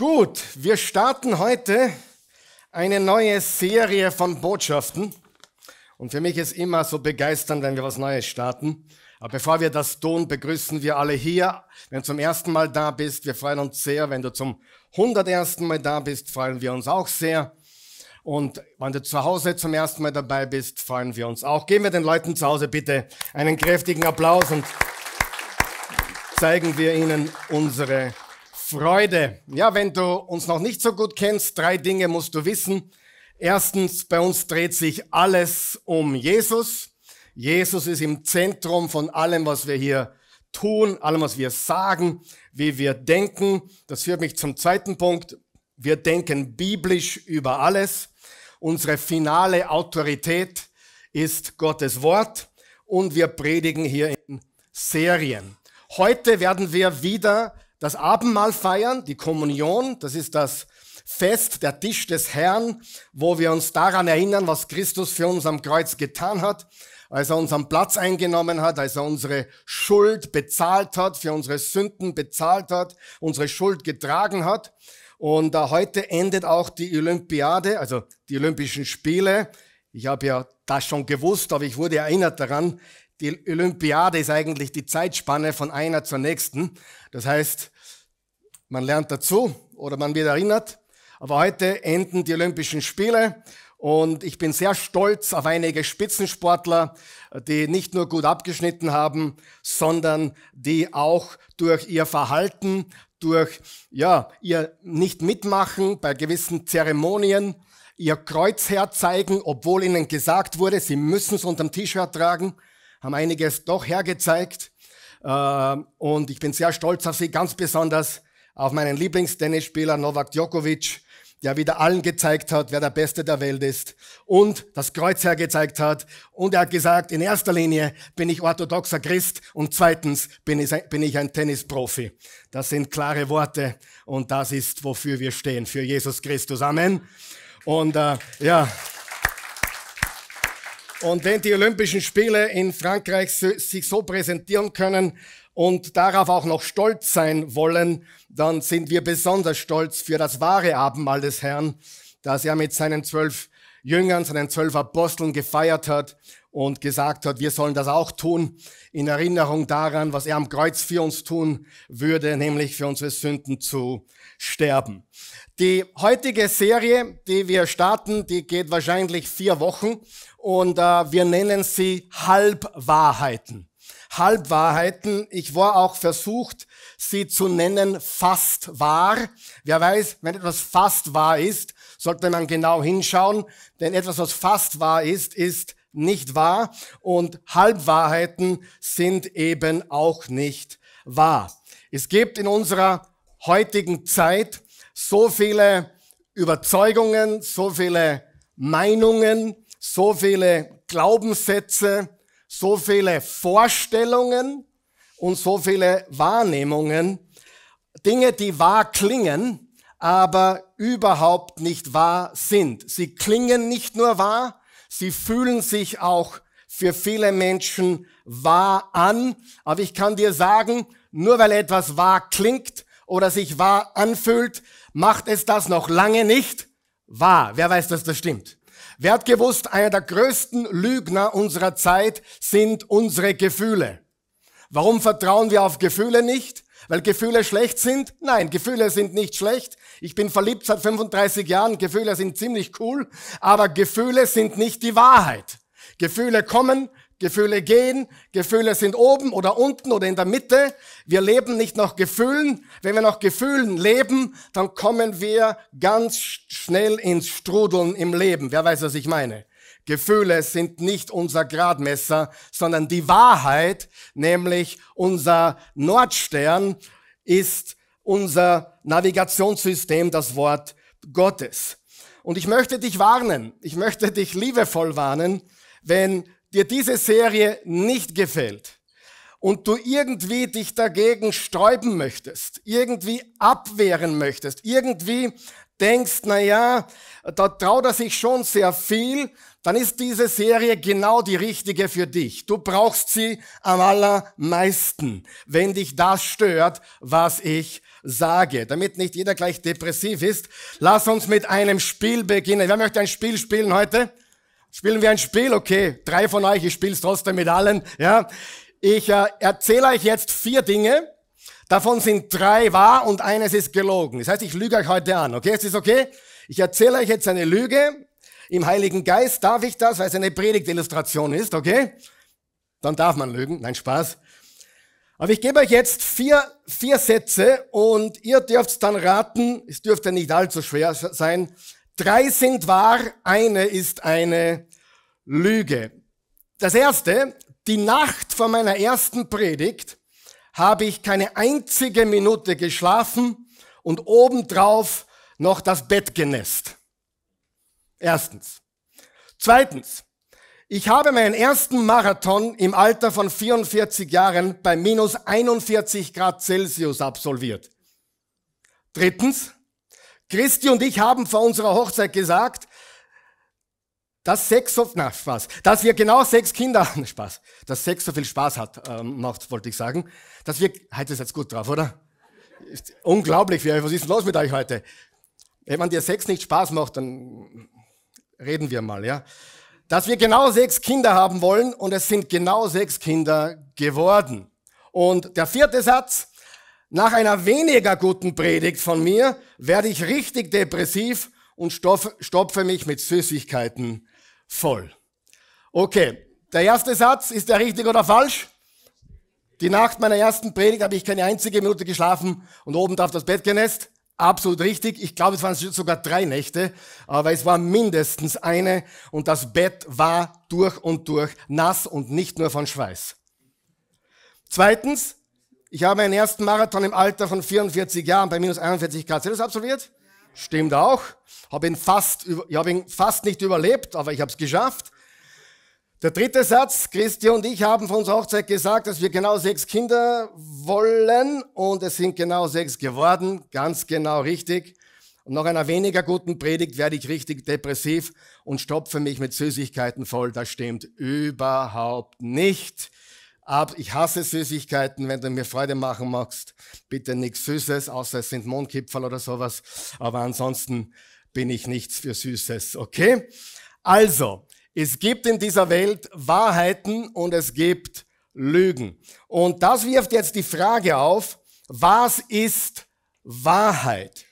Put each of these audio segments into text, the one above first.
Gut, wir starten heute eine neue Serie von Botschaften. Und für mich ist immer so begeisternd, wenn wir was Neues starten. Aber bevor wir das tun, begrüßen wir alle hier. Wenn du zum ersten Mal da bist, wir freuen uns sehr. Wenn du zum hundertersten Mal da bist, freuen wir uns auch sehr. Und wenn du zu Hause zum ersten Mal dabei bist, freuen wir uns auch. Geben wir den Leuten zu Hause bitte einen kräftigen Applaus und zeigen wir ihnen unsere Freude. Ja, wenn du uns noch nicht so gut kennst, drei Dinge musst du wissen. Erstens, bei uns dreht sich alles um Jesus. Jesus ist im Zentrum von allem, was wir hier tun, allem, was wir sagen, wie wir denken. Das führt mich zum zweiten Punkt. Wir denken biblisch über alles. Unsere finale Autorität ist Gottes Wort und wir predigen hier in Serien. Heute werden wir wieder das Abendmahl feiern, die Kommunion, das ist das Fest, der Tisch des Herrn, wo wir uns daran erinnern, was Christus für uns am Kreuz getan hat, als er unseren Platz eingenommen hat, als er unsere Schuld bezahlt hat, für unsere Sünden bezahlt hat, unsere Schuld getragen hat. Und äh, heute endet auch die Olympiade, also die Olympischen Spiele. Ich habe ja das schon gewusst, aber ich wurde erinnert daran, die Olympiade ist eigentlich die Zeitspanne von einer zur nächsten. Das heißt, man lernt dazu oder man wird erinnert. Aber heute enden die Olympischen Spiele und ich bin sehr stolz auf einige Spitzensportler, die nicht nur gut abgeschnitten haben, sondern die auch durch ihr Verhalten, durch ja, ihr Nicht-Mitmachen bei gewissen Zeremonien, ihr Kreuz herzeigen, obwohl ihnen gesagt wurde, sie müssen es unterm T-Shirt tragen, haben einiges doch hergezeigt. Äh, und ich bin sehr stolz auf sie, ganz besonders auf meinen Lieblingstennisspieler Novak Djokovic, der wieder allen gezeigt hat, wer der Beste der Welt ist und das Kreuz hergezeigt hat. Und er hat gesagt, in erster Linie bin ich orthodoxer Christ und zweitens bin ich, bin ich ein Tennisprofi. Das sind klare Worte und das ist, wofür wir stehen, für Jesus Christus. Amen. Und äh, ja. Und wenn die Olympischen Spiele in Frankreich sich so präsentieren können, und darauf auch noch stolz sein wollen, dann sind wir besonders stolz für das wahre Abendmahl des Herrn, das er mit seinen zwölf Jüngern, seinen zwölf Aposteln gefeiert hat und gesagt hat, wir sollen das auch tun, in Erinnerung daran, was er am Kreuz für uns tun würde, nämlich für unsere Sünden zu sterben. Die heutige Serie, die wir starten, die geht wahrscheinlich vier Wochen und äh, wir nennen sie Halbwahrheiten. Halbwahrheiten. Ich war auch versucht, sie zu nennen fast wahr. Wer weiß, wenn etwas fast wahr ist, sollte man genau hinschauen, denn etwas, was fast wahr ist, ist nicht wahr und Halbwahrheiten sind eben auch nicht wahr. Es gibt in unserer heutigen Zeit so viele Überzeugungen, so viele Meinungen, so viele Glaubenssätze, so viele Vorstellungen und so viele Wahrnehmungen, Dinge, die wahr klingen, aber überhaupt nicht wahr sind. Sie klingen nicht nur wahr, sie fühlen sich auch für viele Menschen wahr an. Aber ich kann dir sagen, nur weil etwas wahr klingt oder sich wahr anfühlt, macht es das noch lange nicht wahr. Wer weiß, dass das stimmt? Wer hat gewusst, einer der größten Lügner unserer Zeit sind unsere Gefühle. Warum vertrauen wir auf Gefühle nicht? Weil Gefühle schlecht sind? Nein, Gefühle sind nicht schlecht. Ich bin verliebt seit 35 Jahren, Gefühle sind ziemlich cool, aber Gefühle sind nicht die Wahrheit. Gefühle kommen, Gefühle gehen, Gefühle sind oben oder unten oder in der Mitte. Wir leben nicht nach Gefühlen. Wenn wir nach Gefühlen leben, dann kommen wir ganz schnell ins Strudeln im Leben. Wer weiß, was ich meine? Gefühle sind nicht unser Gradmesser, sondern die Wahrheit, nämlich unser Nordstern, ist unser Navigationssystem, das Wort Gottes. Und ich möchte dich warnen, ich möchte dich liebevoll warnen, wenn dir diese Serie nicht gefällt und du irgendwie dich dagegen sträuben möchtest, irgendwie abwehren möchtest, irgendwie denkst, na ja, da traut er sich schon sehr viel, dann ist diese Serie genau die richtige für dich. Du brauchst sie am allermeisten, wenn dich das stört, was ich sage. Damit nicht jeder gleich depressiv ist, lass uns mit einem Spiel beginnen. Wer möchte ein Spiel spielen heute? Spielen wir ein Spiel? Okay, drei von euch, ich spiele es trotzdem mit allen. Ja? Ich äh, erzähle euch jetzt vier Dinge. Davon sind drei wahr und eines ist gelogen. Das heißt, ich lüge euch heute an. Okay, ist das okay? Ich erzähle euch jetzt eine Lüge. Im Heiligen Geist darf ich das, weil es eine Predigtillustration ist. Okay? Dann darf man lügen. Nein, Spaß. Aber ich gebe euch jetzt vier, vier Sätze und ihr dürft dann raten, es dürfte nicht allzu schwer sein, Drei sind wahr, eine ist eine Lüge. Das erste, die Nacht vor meiner ersten Predigt habe ich keine einzige Minute geschlafen und obendrauf noch das Bett genässt. Erstens. Zweitens. Ich habe meinen ersten Marathon im Alter von 44 Jahren bei minus 41 Grad Celsius absolviert. Drittens. Christi und ich haben vor unserer Hochzeit gesagt, dass Sex so, na, Spaß, dass wir genau sechs Kinder haben, Spaß, dass Sex so viel Spaß hat, ähm, macht, wollte ich sagen, dass wir, heute ist jetzt gut drauf, oder? Ist unglaublich was ist denn los mit euch heute? Wenn dir Sex nicht Spaß macht, dann reden wir mal, ja? Dass wir genau sechs Kinder haben wollen und es sind genau sechs Kinder geworden. Und der vierte Satz, nach einer weniger guten Predigt von mir werde ich richtig depressiv und stopfe mich mit Süßigkeiten voll. Okay, der erste Satz, ist der richtig oder falsch? Die Nacht meiner ersten Predigt habe ich keine einzige Minute geschlafen und oben darf das Bett genäst. Absolut richtig. Ich glaube, es waren sogar drei Nächte, aber es war mindestens eine und das Bett war durch und durch nass und nicht nur von Schweiß. Zweitens, ich habe meinen ersten Marathon im Alter von 44 Jahren bei minus 41 Grad Celsius absolviert. Stimmt auch. Habe ihn, fast, ich hab ihn fast nicht überlebt, aber ich habe es geschafft. Der dritte Satz, Christian und ich haben von unserer Hochzeit gesagt, dass wir genau sechs Kinder wollen und es sind genau sechs geworden, ganz genau richtig. Und nach einer weniger guten Predigt werde ich richtig depressiv und stopfe mich mit Süßigkeiten voll. Das stimmt überhaupt nicht ab. Ich hasse Süßigkeiten. Wenn du mir Freude machen magst, bitte nichts Süßes, außer es sind Mondkipferl oder sowas. Aber ansonsten bin ich nichts für Süßes, okay? Also, es gibt in dieser Welt Wahrheiten und es gibt Lügen. Und das wirft jetzt die Frage auf, was ist Wahrheit?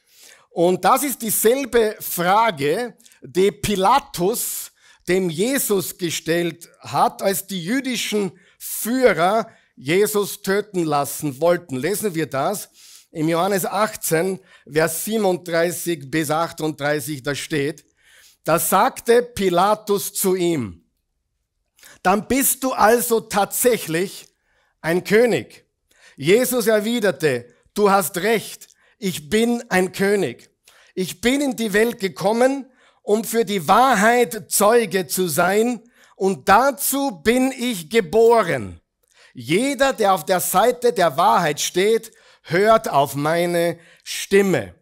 Und das ist dieselbe Frage, die Pilatus dem Jesus gestellt hat, als die jüdischen Führer Jesus töten lassen wollten. Lesen wir das im Johannes 18, Vers 37 bis 38, da steht, da sagte Pilatus zu ihm, dann bist du also tatsächlich ein König. Jesus erwiderte, du hast recht, ich bin ein König. Ich bin in die Welt gekommen, um für die Wahrheit Zeuge zu sein, und dazu bin ich geboren. Jeder, der auf der Seite der Wahrheit steht, hört auf meine Stimme.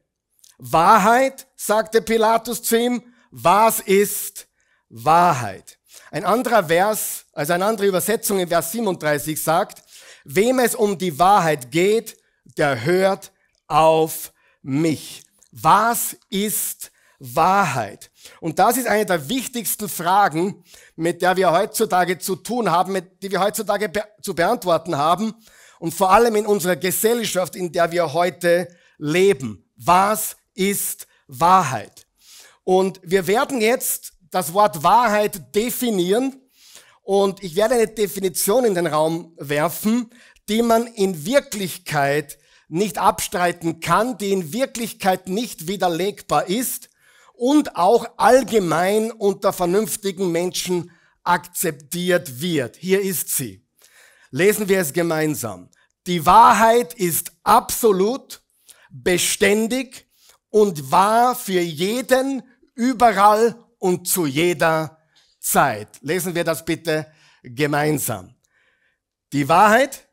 Wahrheit, sagte Pilatus zu ihm, was ist Wahrheit? Ein anderer Vers, also eine andere Übersetzung in Vers 37 sagt, wem es um die Wahrheit geht, der hört auf mich. Was ist Wahrheit? Und das ist eine der wichtigsten Fragen, mit der wir heutzutage zu tun haben, mit, die wir heutzutage be zu beantworten haben und vor allem in unserer Gesellschaft, in der wir heute leben. Was ist Wahrheit? Und wir werden jetzt das Wort Wahrheit definieren und ich werde eine Definition in den Raum werfen, die man in Wirklichkeit nicht abstreiten kann, die in Wirklichkeit nicht widerlegbar ist und auch allgemein unter vernünftigen Menschen akzeptiert wird. Hier ist sie. Lesen wir es gemeinsam. Die Wahrheit ist absolut, beständig und wahr für jeden, überall und zu jeder Zeit. Lesen wir das bitte gemeinsam. Die Wahrheit,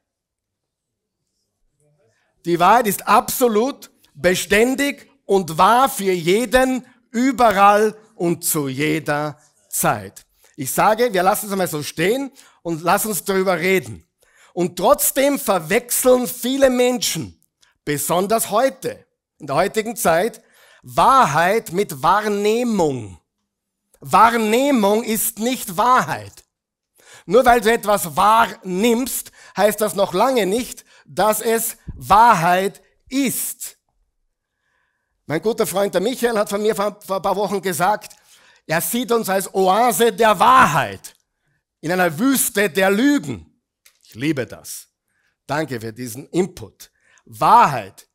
die Wahrheit ist absolut, beständig und wahr für jeden, überall und zu jeder Zeit. Ich sage, wir lassen es einmal so stehen und lassen uns darüber reden. Und trotzdem verwechseln viele Menschen, besonders heute, in der heutigen Zeit, Wahrheit mit Wahrnehmung. Wahrnehmung ist nicht Wahrheit. Nur weil du etwas wahrnimmst, heißt das noch lange nicht, dass es Wahrheit ist. Mein guter Freund der Michael hat von mir vor, vor ein paar Wochen gesagt, er sieht uns als Oase der Wahrheit in einer Wüste der Lügen. Ich liebe das. Danke für diesen Input. Wahrheit.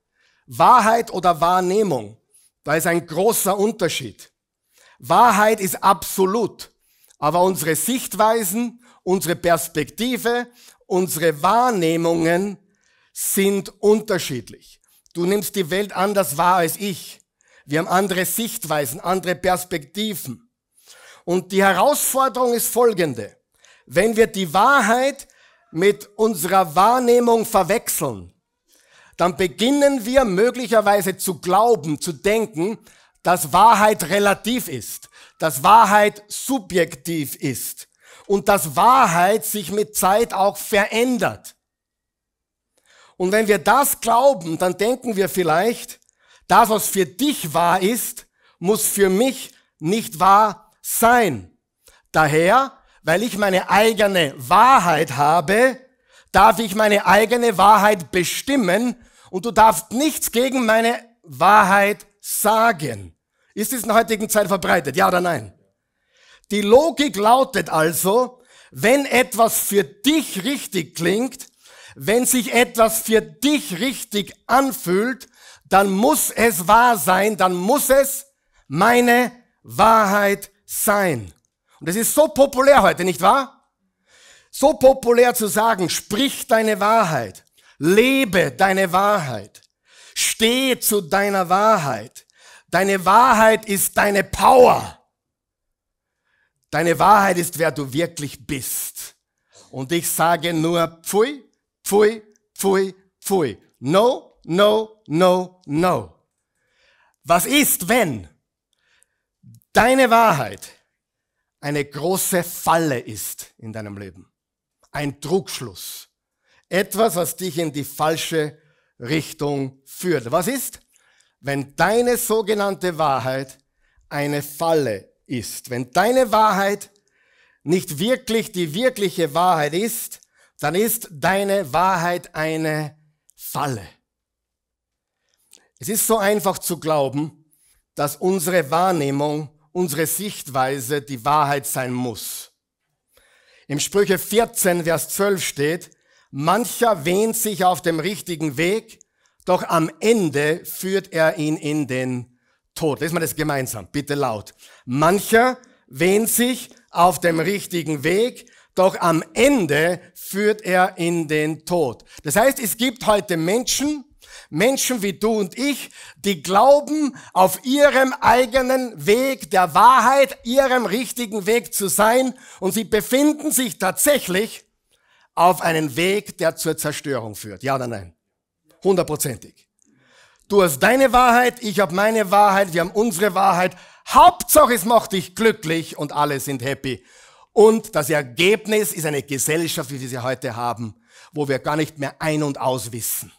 Wahrheit oder Wahrnehmung. Da ist ein großer Unterschied. Wahrheit ist absolut. Aber unsere Sichtweisen, unsere Perspektive, unsere Wahrnehmungen sind unterschiedlich. Du nimmst die Welt anders wahr als ich. Wir haben andere Sichtweisen, andere Perspektiven. Und die Herausforderung ist folgende. Wenn wir die Wahrheit mit unserer Wahrnehmung verwechseln, dann beginnen wir möglicherweise zu glauben, zu denken, dass Wahrheit relativ ist, dass Wahrheit subjektiv ist und dass Wahrheit sich mit Zeit auch verändert. Und wenn wir das glauben, dann denken wir vielleicht, das, was für dich wahr ist, muss für mich nicht wahr sein. Daher, weil ich meine eigene Wahrheit habe, darf ich meine eigene Wahrheit bestimmen und du darfst nichts gegen meine Wahrheit sagen. Ist es in der heutigen Zeit verbreitet? Ja oder nein? Die Logik lautet also, wenn etwas für dich richtig klingt, wenn sich etwas für dich richtig anfühlt, dann muss es wahr sein, dann muss es meine Wahrheit sein. Und es ist so populär heute, nicht wahr? So populär zu sagen, sprich deine Wahrheit, lebe deine Wahrheit, stehe zu deiner Wahrheit. Deine Wahrheit ist deine Power. Deine Wahrheit ist, wer du wirklich bist. Und ich sage nur, pfui, pfui, pfui, pfui. No, no, no, no. Was ist, wenn deine Wahrheit eine große Falle ist in deinem Leben? Ein Trugschluss. Etwas, was dich in die falsche Richtung führt. Was ist, wenn deine sogenannte Wahrheit eine Falle ist? Wenn deine Wahrheit nicht wirklich die wirkliche Wahrheit ist, dann ist deine Wahrheit eine Falle. Es ist so einfach zu glauben, dass unsere Wahrnehmung, unsere Sichtweise die Wahrheit sein muss. Im Sprüche 14, Vers 12 steht, mancher wähnt sich auf dem richtigen Weg, doch am Ende führt er ihn in den Tod. Lesen wir das gemeinsam, bitte laut. Mancher wähnt sich auf dem richtigen Weg, doch am Ende führt er in den Tod. Das heißt, es gibt heute Menschen, Menschen wie du und ich, die glauben, auf ihrem eigenen Weg der Wahrheit, ihrem richtigen Weg zu sein und sie befinden sich tatsächlich auf einem Weg, der zur Zerstörung führt. Ja oder nein? Hundertprozentig. Du hast deine Wahrheit, ich habe meine Wahrheit, wir haben unsere Wahrheit. Hauptsache, es macht dich glücklich und alle sind happy. Und das Ergebnis ist eine Gesellschaft, wie wir sie heute haben, wo wir gar nicht mehr ein und aus wissen,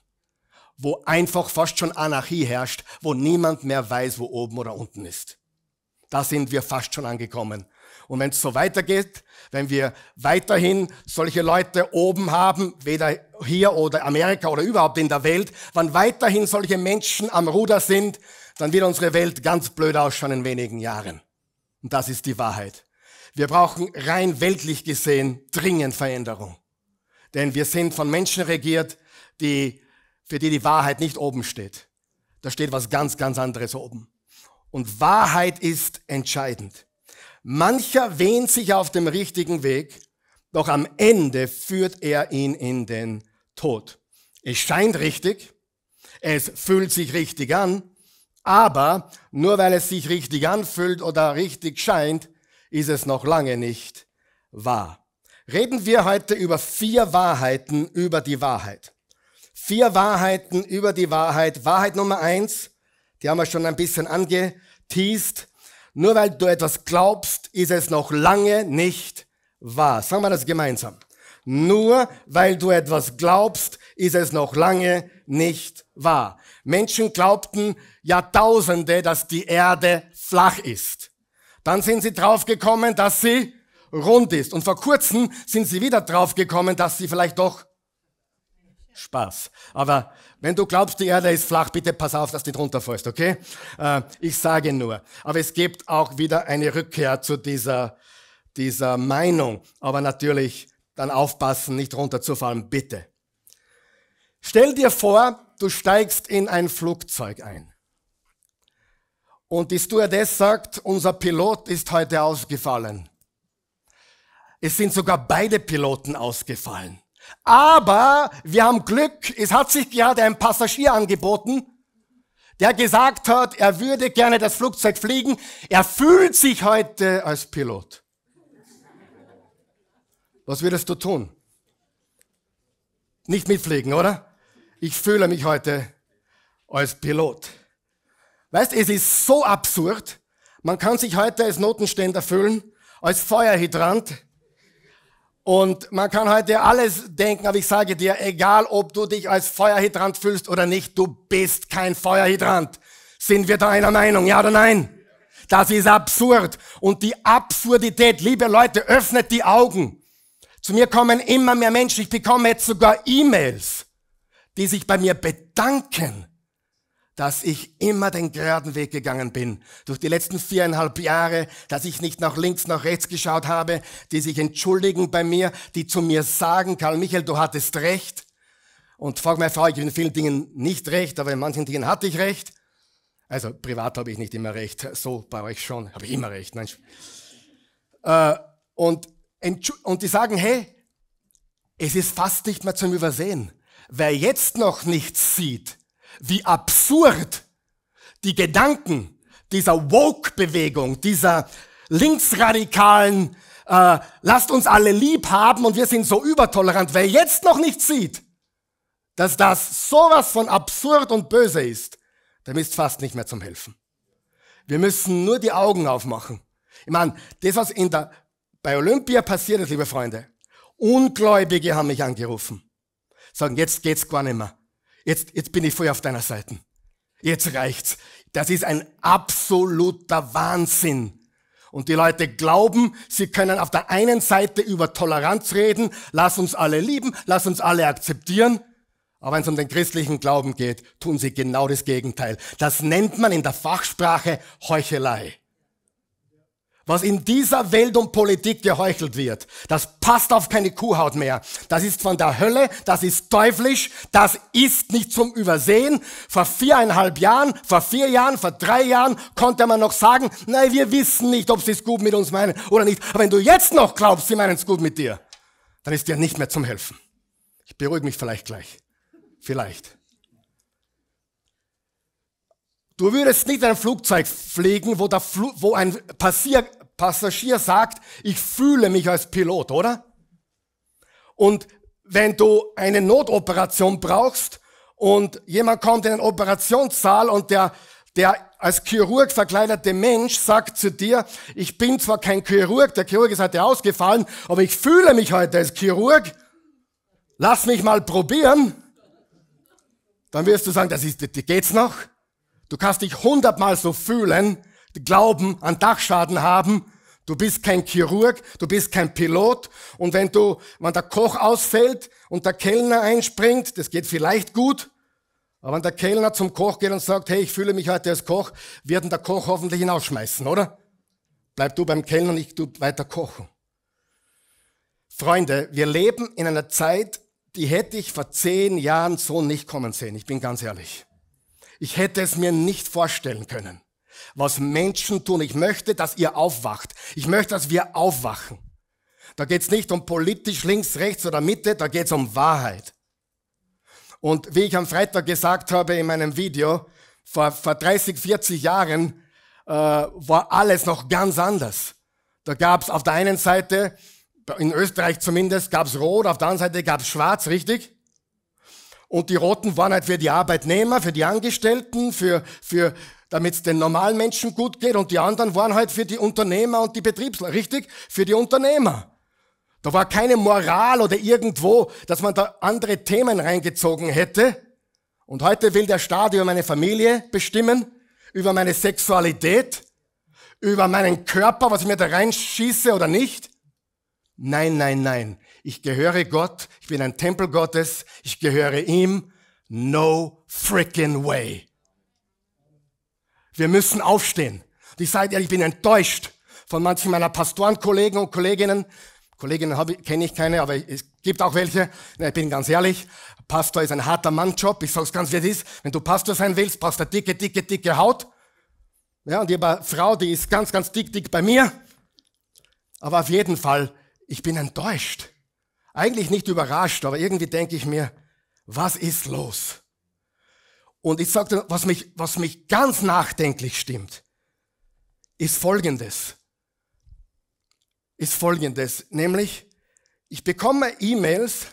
wo einfach fast schon Anarchie herrscht, wo niemand mehr weiß, wo oben oder unten ist. Da sind wir fast schon angekommen. Und wenn es so weitergeht, wenn wir weiterhin solche Leute oben haben, weder hier oder Amerika oder überhaupt in der Welt, wenn weiterhin solche Menschen am Ruder sind, dann wird unsere Welt ganz blöd ausschauen in wenigen Jahren. Und das ist die Wahrheit. Wir brauchen rein weltlich gesehen dringend Veränderung. Denn wir sind von Menschen regiert, die, für die die Wahrheit nicht oben steht. Da steht was ganz, ganz anderes oben. Und Wahrheit ist entscheidend. Mancher wehnt sich auf dem richtigen Weg, doch am Ende führt er ihn in den Tod. Es scheint richtig, es fühlt sich richtig an, aber nur weil es sich richtig anfühlt oder richtig scheint, ist es noch lange nicht wahr. Reden wir heute über vier Wahrheiten über die Wahrheit. Vier Wahrheiten über die Wahrheit. Wahrheit Nummer eins, die haben wir schon ein bisschen angeteased. Nur weil du etwas glaubst, ist es noch lange nicht wahr. Sagen wir das gemeinsam. Nur weil du etwas glaubst, ist es noch lange nicht wahr. Menschen glaubten Jahrtausende, dass die Erde flach ist. Dann sind sie draufgekommen, dass sie rund ist. Und vor kurzem sind sie wieder draufgekommen, dass sie vielleicht doch Spaß. Aber wenn du glaubst, die Erde ist flach, bitte pass auf, dass du nicht runterfällst, okay? Äh, ich sage nur. Aber es gibt auch wieder eine Rückkehr zu dieser, dieser Meinung. Aber natürlich dann aufpassen, nicht runterzufallen, bitte. Stell dir vor, du steigst in ein Flugzeug ein. Und die Stewardess sagt, unser Pilot ist heute ausgefallen. Es sind sogar beide Piloten ausgefallen. Aber wir haben Glück, es hat sich gerade ein Passagier angeboten, der gesagt hat, er würde gerne das Flugzeug fliegen. Er fühlt sich heute als Pilot. Was würdest du tun? Nicht mitfliegen, oder? Ich fühle mich heute als Pilot. Weißt, es ist so absurd. Man kann sich heute als Notenständer fühlen, als Feuerhydrant. Und man kann heute alles denken, aber ich sage dir, egal ob du dich als Feuerhydrant fühlst oder nicht, du bist kein Feuerhydrant. Sind wir da einer Meinung, ja oder nein? Das ist absurd. Und die Absurdität, liebe Leute, öffnet die Augen. Zu mir kommen immer mehr Menschen. Ich bekomme jetzt sogar E-Mails, die sich bei mir bedanken dass ich immer den geraden Weg gegangen bin. Durch die letzten viereinhalb Jahre, dass ich nicht nach links, nach rechts geschaut habe, die sich entschuldigen bei mir, die zu mir sagen, Karl Michael, du hattest recht. Und frag meine Frau, ich habe in vielen Dingen nicht recht, aber in manchen Dingen hatte ich recht. Also privat habe ich nicht immer recht, so bei euch schon, habe ich immer recht. Nein. Äh, und, und die sagen, hey, es ist fast nicht mehr zum Übersehen. Wer jetzt noch nichts sieht, wie absurd die Gedanken dieser Woke-Bewegung, dieser linksradikalen, äh, lasst uns alle lieb haben und wir sind so übertolerant. Wer jetzt noch nicht sieht, dass das sowas von absurd und böse ist, dem ist fast nicht mehr zum Helfen. Wir müssen nur die Augen aufmachen. Ich meine, das, was in der, bei Olympia passiert ist, liebe Freunde, Ungläubige haben mich angerufen. Sagen, jetzt geht's gar nicht mehr. Jetzt, jetzt bin ich voll auf deiner Seite. Jetzt reicht's. Das ist ein absoluter Wahnsinn. Und die Leute glauben, sie können auf der einen Seite über Toleranz reden, lass uns alle lieben, lass uns alle akzeptieren. Aber wenn es um den christlichen Glauben geht, tun sie genau das Gegenteil. Das nennt man in der Fachsprache Heuchelei was in dieser Welt und Politik geheuchelt wird, das passt auf keine Kuhhaut mehr. Das ist von der Hölle, das ist teuflisch, das ist nicht zum Übersehen. Vor viereinhalb Jahren, vor vier Jahren, vor drei Jahren konnte man noch sagen, nein, wir wissen nicht, ob sie es gut mit uns meinen oder nicht. Aber wenn du jetzt noch glaubst, sie meinen es gut mit dir, dann ist dir nicht mehr zum Helfen. Ich beruhige mich vielleicht gleich. Vielleicht. Du würdest nicht in ein Flugzeug fliegen, wo, Fl wo ein Passier Passagier sagt, ich fühle mich als Pilot, oder? Und wenn du eine Notoperation brauchst und jemand kommt in den Operationssaal und der, der als Chirurg verkleidete Mensch sagt zu dir, ich bin zwar kein Chirurg, der Chirurg ist heute ausgefallen, aber ich fühle mich heute als Chirurg, lass mich mal probieren, dann wirst du sagen, das ist, geht's noch? Du kannst dich hundertmal so fühlen, Glauben an Dachschaden haben. Du bist kein Chirurg, du bist kein Pilot. Und wenn du, wenn der Koch ausfällt und der Kellner einspringt, das geht vielleicht gut. Aber wenn der Kellner zum Koch geht und sagt, hey, ich fühle mich heute als Koch, werden der Koch hoffentlich hinausschmeißen, oder? Bleib du beim Kellner und ich tu weiter kochen. Freunde, wir leben in einer Zeit, die hätte ich vor zehn Jahren so nicht kommen sehen. Ich bin ganz ehrlich. Ich hätte es mir nicht vorstellen können was Menschen tun. Ich möchte, dass ihr aufwacht. Ich möchte, dass wir aufwachen. Da geht es nicht um politisch links, rechts oder Mitte, da geht es um Wahrheit. Und wie ich am Freitag gesagt habe in meinem Video, vor, vor 30, 40 Jahren äh, war alles noch ganz anders. Da gab es auf der einen Seite, in Österreich zumindest, gab es Rot, auf der anderen Seite gab es Schwarz, richtig? Und die Roten waren halt für die Arbeitnehmer, für die Angestellten, für, für damit es den normalen Menschen gut geht und die anderen waren halt für die Unternehmer und die Betriebsleute, richtig? Für die Unternehmer. Da war keine Moral oder irgendwo, dass man da andere Themen reingezogen hätte. Und heute will der Staat über meine Familie bestimmen, über meine Sexualität, über meinen Körper, was ich mir da reinschieße oder nicht. Nein, nein, nein. Ich gehöre Gott, ich bin ein Tempel Gottes, ich gehöre ihm. No freaking way. Wir müssen aufstehen. Und ich sage ich bin enttäuscht von manchen meiner Pastorenkollegen und Kolleginnen. Kolleginnen kenne ich keine, aber es gibt auch welche. Na, ich bin ganz ehrlich, Pastor ist ein harter Mannjob. Ich sage es ganz, wie es ist. Wenn du Pastor sein willst, brauchst du eine dicke, dicke, dicke Haut. Ja, und die Frau, die ist ganz, ganz dick, dick bei mir. Aber auf jeden Fall, ich bin enttäuscht. Eigentlich nicht überrascht, aber irgendwie denke ich mir, was ist los? Und ich sagte, was mich, was mich ganz nachdenklich stimmt, ist Folgendes. Ist Folgendes. Nämlich, ich bekomme E-Mails,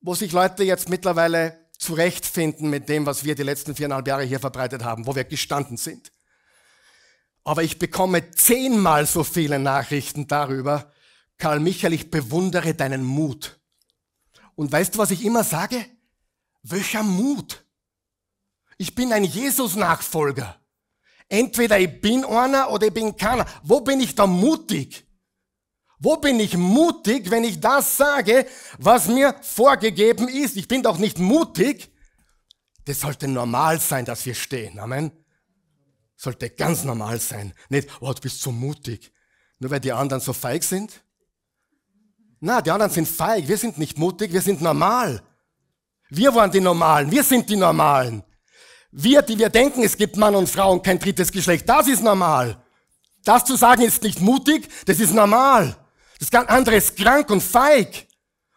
wo sich Leute jetzt mittlerweile zurechtfinden mit dem, was wir die letzten viereinhalb Jahre hier verbreitet haben, wo wir gestanden sind. Aber ich bekomme zehnmal so viele Nachrichten darüber, Karl Michael, ich bewundere deinen Mut. Und weißt du, was ich immer sage? Welcher Mut? ich bin ein Jesus-Nachfolger. Entweder ich bin einer oder ich bin keiner. Wo bin ich da mutig? Wo bin ich mutig, wenn ich das sage, was mir vorgegeben ist? Ich bin doch nicht mutig. Das sollte normal sein, dass wir stehen. Amen. Sollte ganz normal sein. Nicht, oh, du bist so mutig. Nur weil die anderen so feig sind. Na, die anderen sind feig. Wir sind nicht mutig. Wir sind normal. Wir waren die Normalen. Wir sind die Normalen. Wir, die wir denken, es gibt Mann und Frau und kein drittes Geschlecht, das ist normal. Das zu sagen ist nicht mutig, das ist normal. Das andere ist krank und feig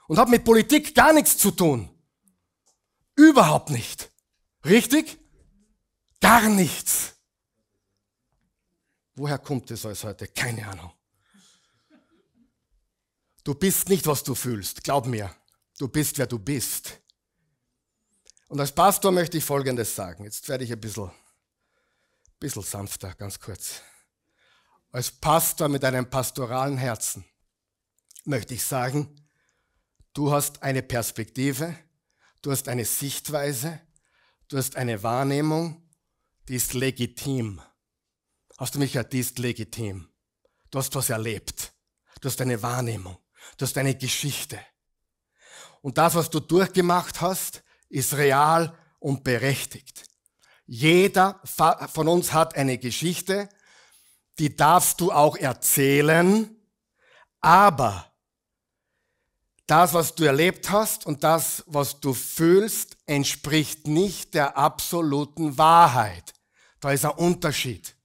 und hat mit Politik gar nichts zu tun. Überhaupt nicht. Richtig? Gar nichts. Woher kommt es alles heute? Keine Ahnung. Du bist nicht, was du fühlst. Glaub mir. Du bist, wer du bist. Und als Pastor möchte ich Folgendes sagen. Jetzt werde ich ein bisschen, ein bisschen sanfter, ganz kurz. Als Pastor mit einem pastoralen Herzen möchte ich sagen, du hast eine Perspektive, du hast eine Sichtweise, du hast eine Wahrnehmung, die ist legitim. Hast du mich ja, die ist legitim. Du hast was erlebt. Du hast eine Wahrnehmung. Du hast eine Geschichte. Und das, was du durchgemacht hast, ist real und berechtigt. Jeder von uns hat eine Geschichte, die darfst du auch erzählen, aber das, was du erlebt hast und das, was du fühlst, entspricht nicht der absoluten Wahrheit. Da ist ein Unterschied.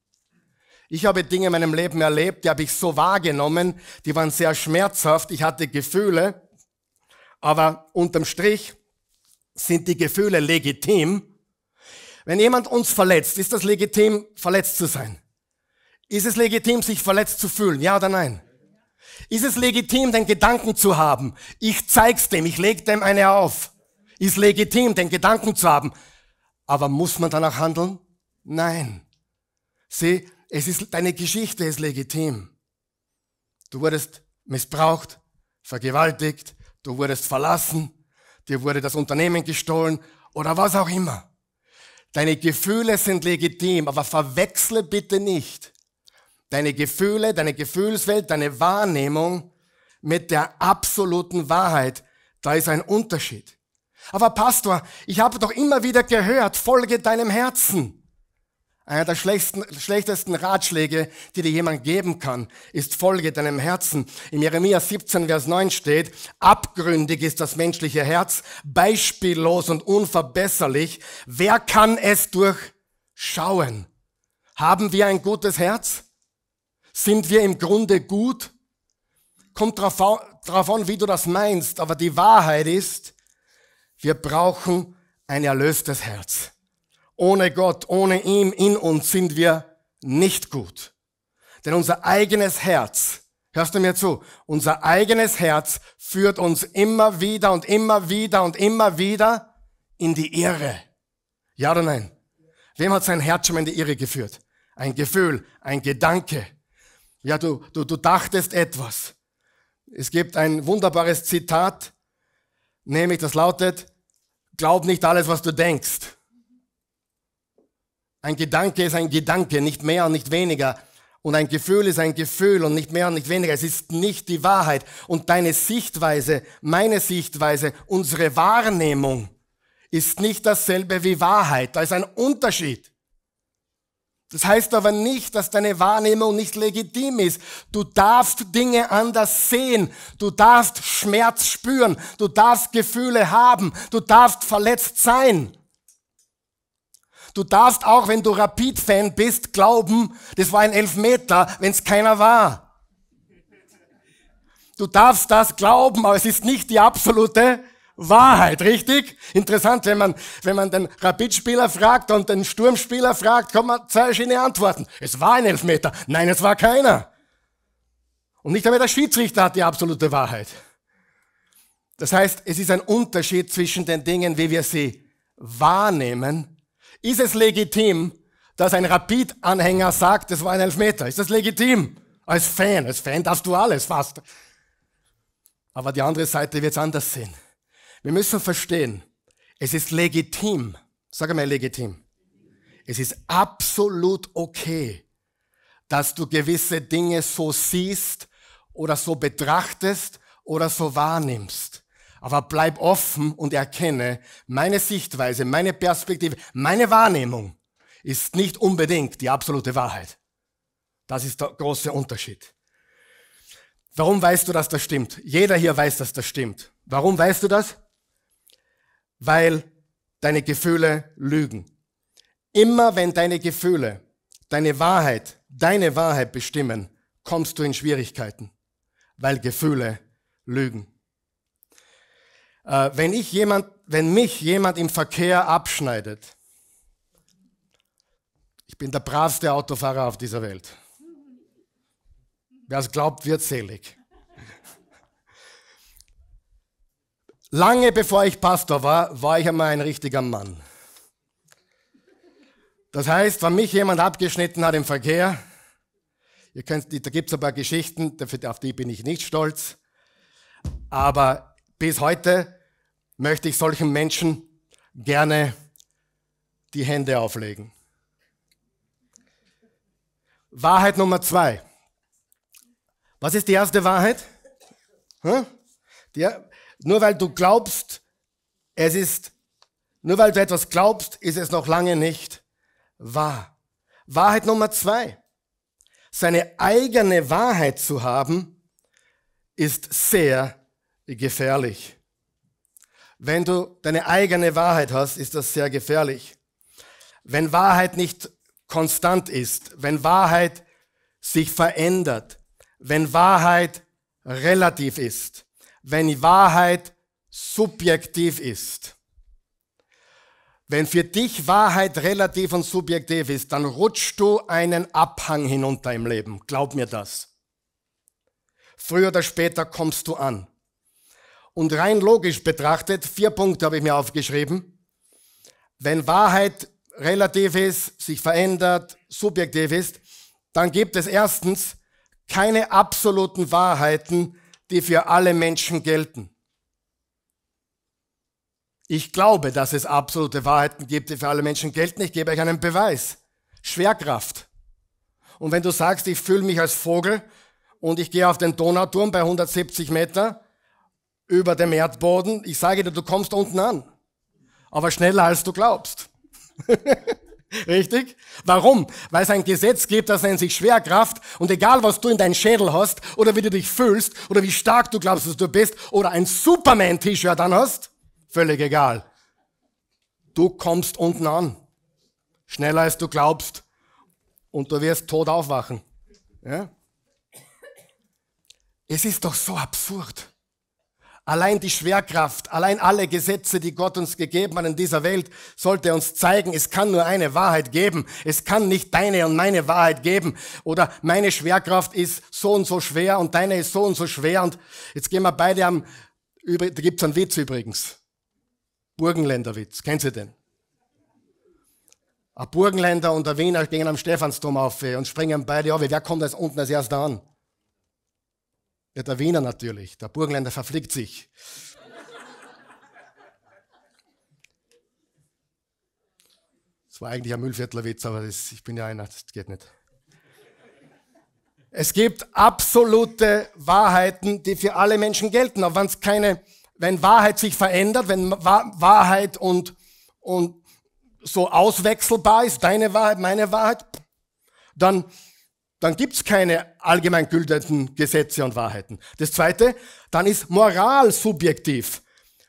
Ich habe Dinge in meinem Leben erlebt, die habe ich so wahrgenommen, die waren sehr schmerzhaft, ich hatte Gefühle, aber unterm Strich sind die Gefühle legitim. Wenn jemand uns verletzt, ist das legitim, verletzt zu sein? Ist es legitim, sich verletzt zu fühlen? Ja oder nein? Ist es legitim, den Gedanken zu haben? Ich zeig's dem, ich leg dem eine auf. Ist legitim, den Gedanken zu haben. Aber muss man danach handeln? Nein. Sieh, es ist, deine Geschichte ist legitim. Du wurdest missbraucht, vergewaltigt, du wurdest verlassen, dir wurde das Unternehmen gestohlen oder was auch immer. Deine Gefühle sind legitim, aber verwechsle bitte nicht deine Gefühle, deine Gefühlswelt, deine Wahrnehmung mit der absoluten Wahrheit. Da ist ein Unterschied. Aber Pastor, ich habe doch immer wieder gehört, folge deinem Herzen. Einer der schlechtesten, Ratschläge, die dir jemand geben kann, ist Folge deinem Herzen. Im Jeremia 17, Vers 9 steht, abgründig ist das menschliche Herz, beispiellos und unverbesserlich. Wer kann es durchschauen? Haben wir ein gutes Herz? Sind wir im Grunde gut? Kommt drauf, an, wie du das meinst, aber die Wahrheit ist, wir brauchen ein erlöstes Herz. Ohne Gott, ohne ihm in uns sind wir nicht gut. Denn unser eigenes Herz, hörst du mir zu, unser eigenes Herz führt uns immer wieder und immer wieder und immer wieder in die Irre. Ja oder nein? Wem hat sein Herz schon mal in die Irre geführt? Ein Gefühl, ein Gedanke. Ja, du, du, du dachtest etwas. Es gibt ein wunderbares Zitat, nämlich das lautet, glaub nicht alles, was du denkst. Ein Gedanke ist ein Gedanke, nicht mehr und nicht weniger. Und ein Gefühl ist ein Gefühl und nicht mehr und nicht weniger. Es ist nicht die Wahrheit. Und deine Sichtweise, meine Sichtweise, unsere Wahrnehmung ist nicht dasselbe wie Wahrheit. Da ist ein Unterschied. Das heißt aber nicht, dass deine Wahrnehmung nicht legitim ist. Du darfst Dinge anders sehen. Du darfst Schmerz spüren. Du darfst Gefühle haben. Du darfst verletzt sein. Du darfst auch, wenn du Rapid-Fan bist, glauben, das war ein Elfmeter, wenn es keiner war. Du darfst das glauben, aber es ist nicht die absolute Wahrheit, richtig? Interessant, wenn man, wenn man den Rapidspieler fragt und den Sturmspieler fragt, kommen zwei verschiedene Antworten. Es war ein Elfmeter. Nein, es war keiner. Und nicht einmal der Schiedsrichter hat die absolute Wahrheit. Das heißt, es ist ein Unterschied zwischen den Dingen, wie wir sie wahrnehmen ist es legitim, dass ein Rapid-Anhänger sagt, es war ein Elfmeter? Ist das legitim? Als Fan, als Fan darfst du alles fast. Aber die andere Seite wird es anders sehen. Wir müssen verstehen, es ist legitim. Sag mal legitim. Es ist absolut okay, dass du gewisse Dinge so siehst oder so betrachtest oder so wahrnimmst. Aber bleib offen und erkenne, meine Sichtweise, meine Perspektive, meine Wahrnehmung ist nicht unbedingt die absolute Wahrheit. Das ist der große Unterschied. Warum weißt du, dass das stimmt? Jeder hier weiß, dass das stimmt. Warum weißt du das? Weil deine Gefühle lügen. Immer wenn deine Gefühle, deine Wahrheit, deine Wahrheit bestimmen, kommst du in Schwierigkeiten, weil Gefühle lügen. Äh, wenn, ich jemand, wenn mich jemand im Verkehr abschneidet, ich bin der bravste Autofahrer auf dieser Welt. Wer es glaubt, wird selig. Lange bevor ich Pastor war, war ich einmal ein richtiger Mann. Das heißt, wenn mich jemand abgeschnitten hat im Verkehr, könnt, da gibt es ein paar Geschichten, auf die bin ich nicht stolz, aber bis heute möchte ich solchen Menschen gerne die Hände auflegen. Wahrheit Nummer zwei. Was ist die erste Wahrheit? Hm? Die, nur weil du glaubst, es ist, nur weil du etwas glaubst, ist es noch lange nicht wahr. Wahrheit Nummer zwei. Seine eigene Wahrheit zu haben, ist sehr gefährlich. Wenn du deine eigene Wahrheit hast, ist das sehr gefährlich. Wenn Wahrheit nicht konstant ist, wenn Wahrheit sich verändert, wenn Wahrheit relativ ist, wenn Wahrheit subjektiv ist. Wenn für dich Wahrheit relativ und subjektiv ist, dann rutschst du einen Abhang hinunter im Leben. Glaub mir das. Früher oder später kommst du an. Und rein logisch betrachtet, vier Punkte habe ich mir aufgeschrieben. Wenn Wahrheit relativ ist, sich verändert, subjektiv ist, dann gibt es erstens keine absoluten Wahrheiten, die für alle Menschen gelten. Ich glaube, dass es absolute Wahrheiten gibt, die für alle Menschen gelten. Ich gebe euch einen Beweis. Schwerkraft. Und wenn du sagst, ich fühle mich als Vogel und ich gehe auf den Donauturm bei 170 Meter über dem Erdboden. Ich sage dir, du kommst unten an. Aber schneller als du glaubst. Richtig? Warum? Weil es ein Gesetz gibt, das nennt sich Schwerkraft und egal was du in deinen Schädel hast oder wie du dich fühlst oder wie stark du glaubst, dass du bist oder ein Superman-T-Shirt an hast, völlig egal. Du kommst unten an. Schneller als du glaubst und du wirst tot aufwachen. Ja? Es ist doch so absurd. Allein die Schwerkraft, allein alle Gesetze, die Gott uns gegeben hat in dieser Welt, sollte uns zeigen, es kann nur eine Wahrheit geben. Es kann nicht deine und meine Wahrheit geben. Oder meine Schwerkraft ist so und so schwer und deine ist so und so schwer. Und jetzt gehen wir beide am, da gibt's einen Witz übrigens. Burgenländerwitz, kennen Sie den? Ein Burgenländer und ein Wiener gehen am Stephansdom auf und springen beide auf. Wer kommt als unten als erster an? Ja, der Wiener natürlich. Der Burgenländer verfliegt sich. Das war eigentlich ein Müllviertlerwitz, aber das, ich bin ja einer, das geht nicht. Es gibt absolute Wahrheiten, die für alle Menschen gelten. Aber wenn's keine, wenn Wahrheit sich verändert, wenn Wahrheit und, und so auswechselbar ist, deine Wahrheit, meine Wahrheit, dann dann gibt's keine allgemein allgemeingültigen Gesetze und Wahrheiten. Das Zweite, dann ist Moral subjektiv,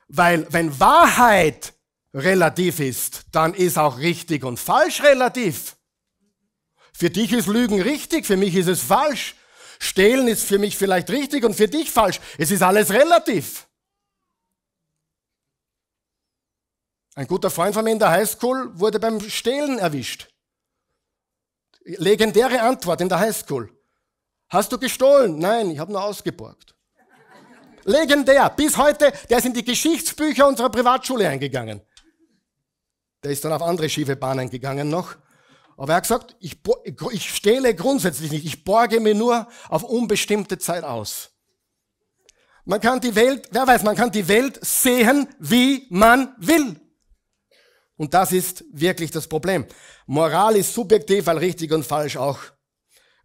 weil wenn Wahrheit relativ ist, dann ist auch richtig und falsch relativ. Für dich ist Lügen richtig, für mich ist es falsch. Stehlen ist für mich vielleicht richtig und für dich falsch. Es ist alles relativ. Ein guter Freund von mir in der Highschool wurde beim Stehlen erwischt. Legendäre Antwort in der Highschool. Hast du gestohlen? Nein, ich habe nur ausgeborgt. Legendär. Bis heute, der ist in die Geschichtsbücher unserer Privatschule eingegangen. Der ist dann auf andere schiefe Bahnen gegangen noch. Aber er hat gesagt, ich, ich stehle grundsätzlich nicht, ich borge mir nur auf unbestimmte Zeit aus. Man kann die Welt, wer weiß, man kann die Welt sehen, wie man will. Und das ist wirklich das Problem. Moral ist subjektiv, weil richtig und falsch auch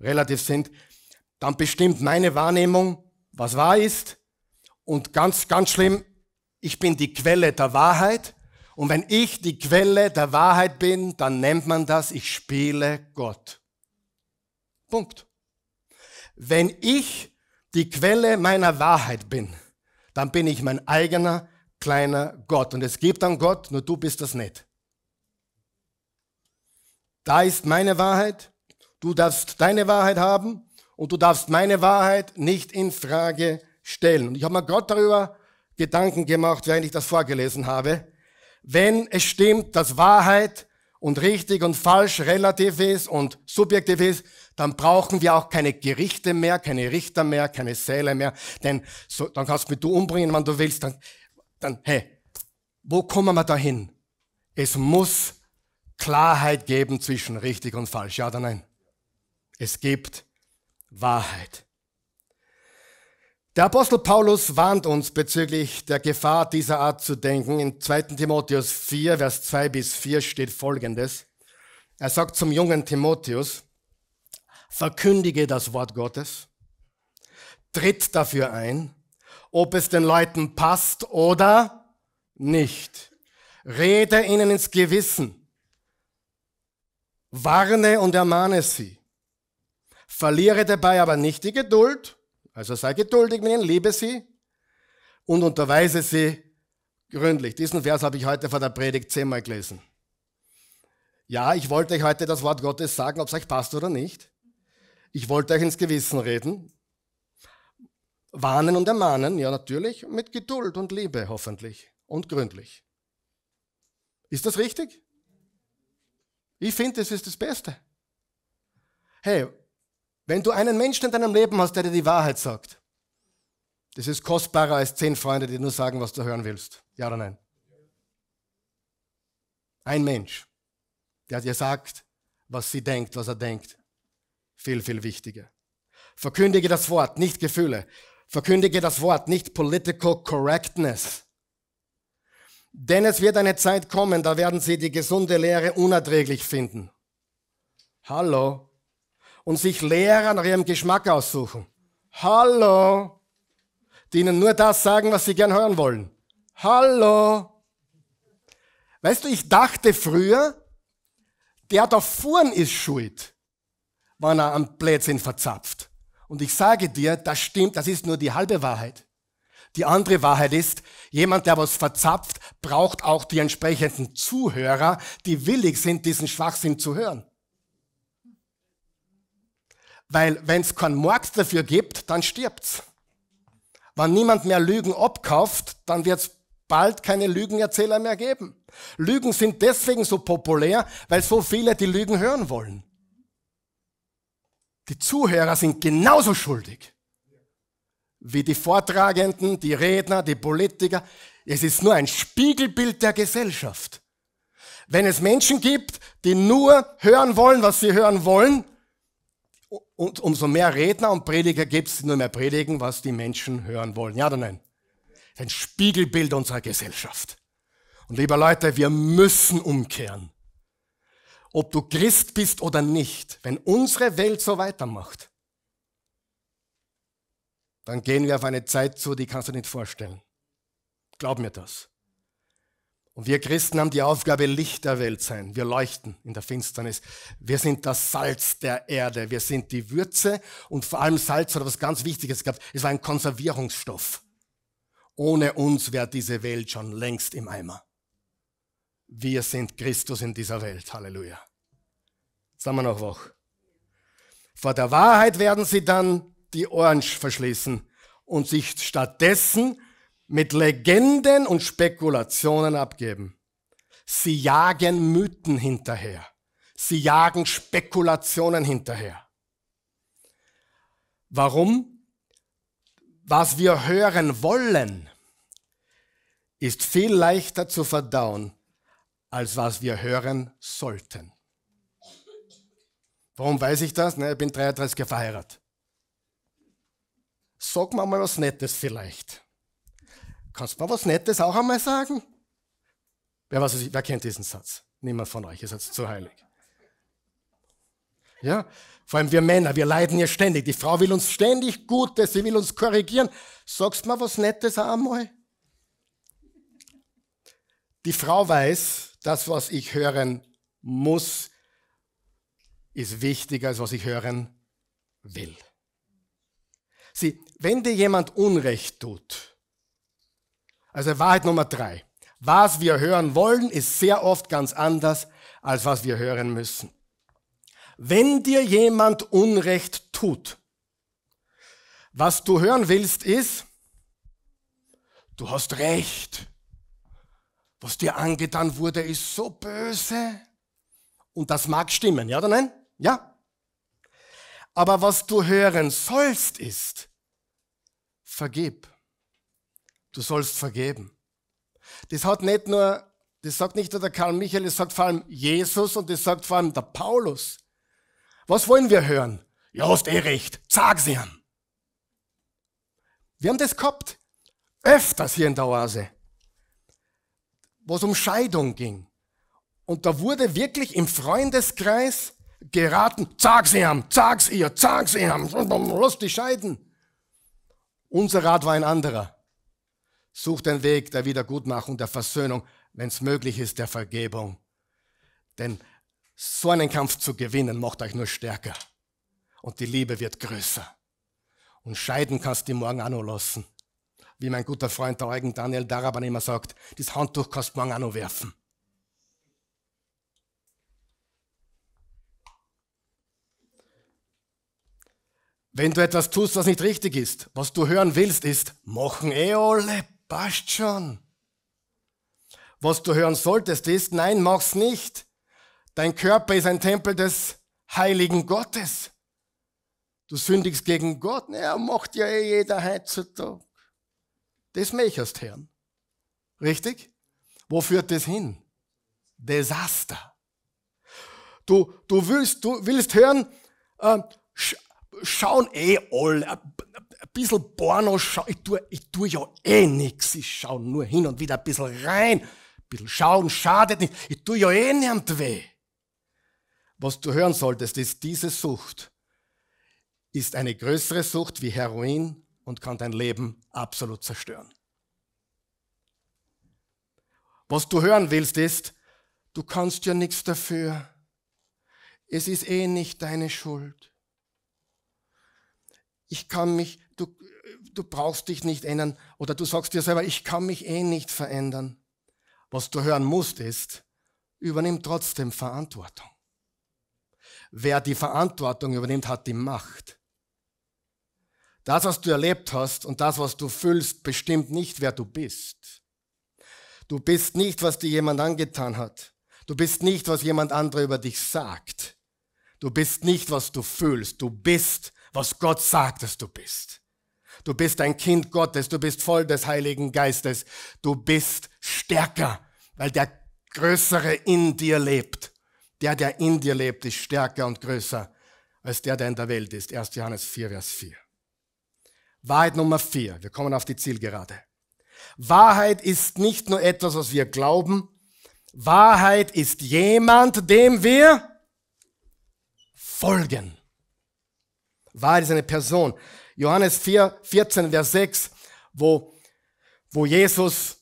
relativ sind. Dann bestimmt meine Wahrnehmung, was wahr ist. Und ganz, ganz schlimm, ich bin die Quelle der Wahrheit. Und wenn ich die Quelle der Wahrheit bin, dann nennt man das, ich spiele Gott. Punkt. Wenn ich die Quelle meiner Wahrheit bin, dann bin ich mein eigener kleiner Gott. Und es gibt einen Gott, nur du bist das nicht. Da ist meine Wahrheit. Du darfst deine Wahrheit haben und du darfst meine Wahrheit nicht in Frage stellen. Und ich habe mir Gott darüber Gedanken gemacht, während ich das vorgelesen habe. Wenn es stimmt, dass Wahrheit und richtig und falsch relativ ist und subjektiv ist, dann brauchen wir auch keine Gerichte mehr, keine Richter mehr, keine Säle mehr, denn so, dann kannst du mich du umbringen, wann du willst, dann, dann, hey, wo kommen wir da hin? Es muss Klarheit geben zwischen richtig und falsch. Ja oder nein? Es gibt Wahrheit. Der Apostel Paulus warnt uns bezüglich der Gefahr dieser Art zu denken. In 2 Timotheus 4, Vers 2 bis 4 steht Folgendes. Er sagt zum jungen Timotheus, verkündige das Wort Gottes, tritt dafür ein, ob es den Leuten passt oder nicht. Rede ihnen ins Gewissen warne und ermahne sie. Verliere dabei aber nicht die Geduld, also sei geduldig mit ihnen, liebe sie und unterweise sie gründlich. Diesen Vers habe ich heute vor der Predigt zehnmal gelesen. Ja, ich wollte euch heute das Wort Gottes sagen, ob es euch passt oder nicht. Ich wollte euch ins Gewissen reden, warnen und ermahnen, ja natürlich, mit Geduld und Liebe hoffentlich und gründlich. Ist das richtig? Ich finde, das ist das Beste. Hey, wenn du einen Menschen in deinem Leben hast, der dir die Wahrheit sagt, das ist kostbarer als zehn Freunde, die nur sagen, was du hören willst. Ja oder nein? Ein Mensch, der dir sagt, was sie denkt, was er denkt. Viel, viel wichtiger. Verkündige das Wort, nicht Gefühle. Verkündige das Wort, nicht Political Correctness. Denn es wird eine Zeit kommen, da werden sie die gesunde Lehre unerträglich finden. Hallo. Und sich Lehrer nach ihrem Geschmack aussuchen. Hallo. Die ihnen nur das sagen, was sie gern hören wollen. Hallo. Weißt du, ich dachte früher, der da vorn ist schuld, wenn er am Blödsinn verzapft. Und ich sage dir, das stimmt, das ist nur die halbe Wahrheit. Die andere Wahrheit ist, jemand, der was verzapft, braucht auch die entsprechenden Zuhörer, die willig sind, diesen Schwachsinn zu hören. Weil wenn es keinen Markt dafür gibt, dann stirbt's. Wenn niemand mehr Lügen abkauft, dann wird's bald keine Lügenerzähler mehr geben. Lügen sind deswegen so populär, weil so viele die Lügen hören wollen. Die Zuhörer sind genauso schuldig wie die Vortragenden, die Redner, die Politiker. Es ist nur ein Spiegelbild der Gesellschaft. Wenn es Menschen gibt, die nur hören wollen, was sie hören wollen, und umso mehr Redner und Prediger gibt es, die nur mehr predigen, was die Menschen hören wollen. Ja oder nein? Ein Spiegelbild unserer Gesellschaft. Und lieber Leute, wir müssen umkehren. Ob du Christ bist oder nicht, wenn unsere Welt so weitermacht, dann gehen wir auf eine Zeit zu, die kannst du nicht vorstellen. Glaub mir das. Und wir Christen haben die Aufgabe, Licht der Welt sein. Wir leuchten in der Finsternis. Wir sind das Salz der Erde. Wir sind die Würze. Und vor allem Salz hat was ganz Wichtiges gehabt. Es war ein Konservierungsstoff. Ohne uns wäre diese Welt schon längst im Eimer. Wir sind Christus in dieser Welt. Halleluja. Sagen wir noch wach. Vor der Wahrheit werden sie dann die Ohren verschließen und sich stattdessen mit Legenden und Spekulationen abgeben. Sie jagen Mythen hinterher. Sie jagen Spekulationen hinterher. Warum? Was wir hören wollen, ist viel leichter zu verdauen, als was wir hören sollten. Warum weiß ich das? ich bin 33 Jahre verheiratet sag mir mal was Nettes vielleicht. Kannst du mal was Nettes auch einmal sagen? Wer, weiß, wer kennt diesen Satz? Niemand von euch, ihr seid zu heilig. Ja? Vor allem wir Männer, wir leiden ja ständig. Die Frau will uns ständig Gutes, sie will uns korrigieren. Sagst du mal was Nettes auch einmal? Die Frau weiß, das, was ich hören muss, ist wichtiger als was ich hören will. Sie, wenn dir jemand Unrecht tut, also Wahrheit Nummer drei, was wir hören wollen, ist sehr oft ganz anders, als was wir hören müssen. Wenn dir jemand Unrecht tut, was du hören willst ist, du hast recht. Was dir angetan wurde, ist so böse. Und das mag stimmen, ja oder nein? Ja. Aber was du hören sollst ist, vergib. Du sollst vergeben. Das hat nicht nur, das sagt nicht nur der Karl Michael, das sagt vor allem Jesus und das sagt vor allem der Paulus. Was wollen wir hören? Ja, hast eh recht. Sag sie an. Wir haben das gehabt. Öfters hier in der Oase. Was um Scheidung ging. Und da wurde wirklich im Freundeskreis geraten, sie ihm, sag's ihr, sag's ihm, lass dich scheiden. Unser Rat war ein anderer. Sucht den Weg der Wiedergutmachung, der Versöhnung, wenn es möglich ist, der Vergebung. Denn so einen Kampf zu gewinnen, macht euch nur stärker. Und die Liebe wird größer. Und scheiden kannst du morgen auch noch lassen. Wie mein guter Freund der Eugen Daniel Daraban immer sagt, das Handtuch kannst du morgen auch noch werfen. Wenn du etwas tust, was nicht richtig ist, was du hören willst, ist, machen eh alle, passt schon. Was du hören solltest, ist, nein, mach's nicht. Dein Körper ist ein Tempel des heiligen Gottes. Du sündigst gegen Gott. er macht ja eh jeder heutzutage. Das möchtest, Herrn. Richtig? Wo führt das hin? Desaster. Du, du, willst, du willst hören, äh, schauen eh alle. Ein bisschen Porno schauen. Ich tue, ich tue ja eh nichts. Ich schaue nur hin und wieder ein bisschen rein. Ein bisschen schauen schadet nicht. Ich tue ja eh niemand weh. Was du hören solltest, ist, diese Sucht ist eine größere Sucht wie Heroin und kann dein Leben absolut zerstören. Was du hören willst, ist, du kannst ja nichts dafür. Es ist eh nicht deine Schuld ich kann mich, du, du brauchst dich nicht ändern oder du sagst dir selber, ich kann mich eh nicht verändern. Was du hören musst ist, übernimm trotzdem Verantwortung. Wer die Verantwortung übernimmt, hat die Macht. Das, was du erlebt hast und das, was du fühlst, bestimmt nicht, wer du bist. Du bist nicht, was dir jemand angetan hat. Du bist nicht, was jemand andere über dich sagt. Du bist nicht, was du fühlst. Du bist, was Gott sagt, dass du bist. Du bist ein Kind Gottes, du bist voll des Heiligen Geistes, du bist stärker, weil der Größere in dir lebt. Der, der in dir lebt, ist stärker und größer als der, der in der Welt ist. 1. Johannes 4, Vers 4. Wahrheit Nummer 4. Wir kommen auf die Zielgerade. Wahrheit ist nicht nur etwas, was wir glauben. Wahrheit ist jemand, dem wir folgen. Wahrheit ist eine Person. Johannes 4, 14, Vers 6, wo, wo Jesus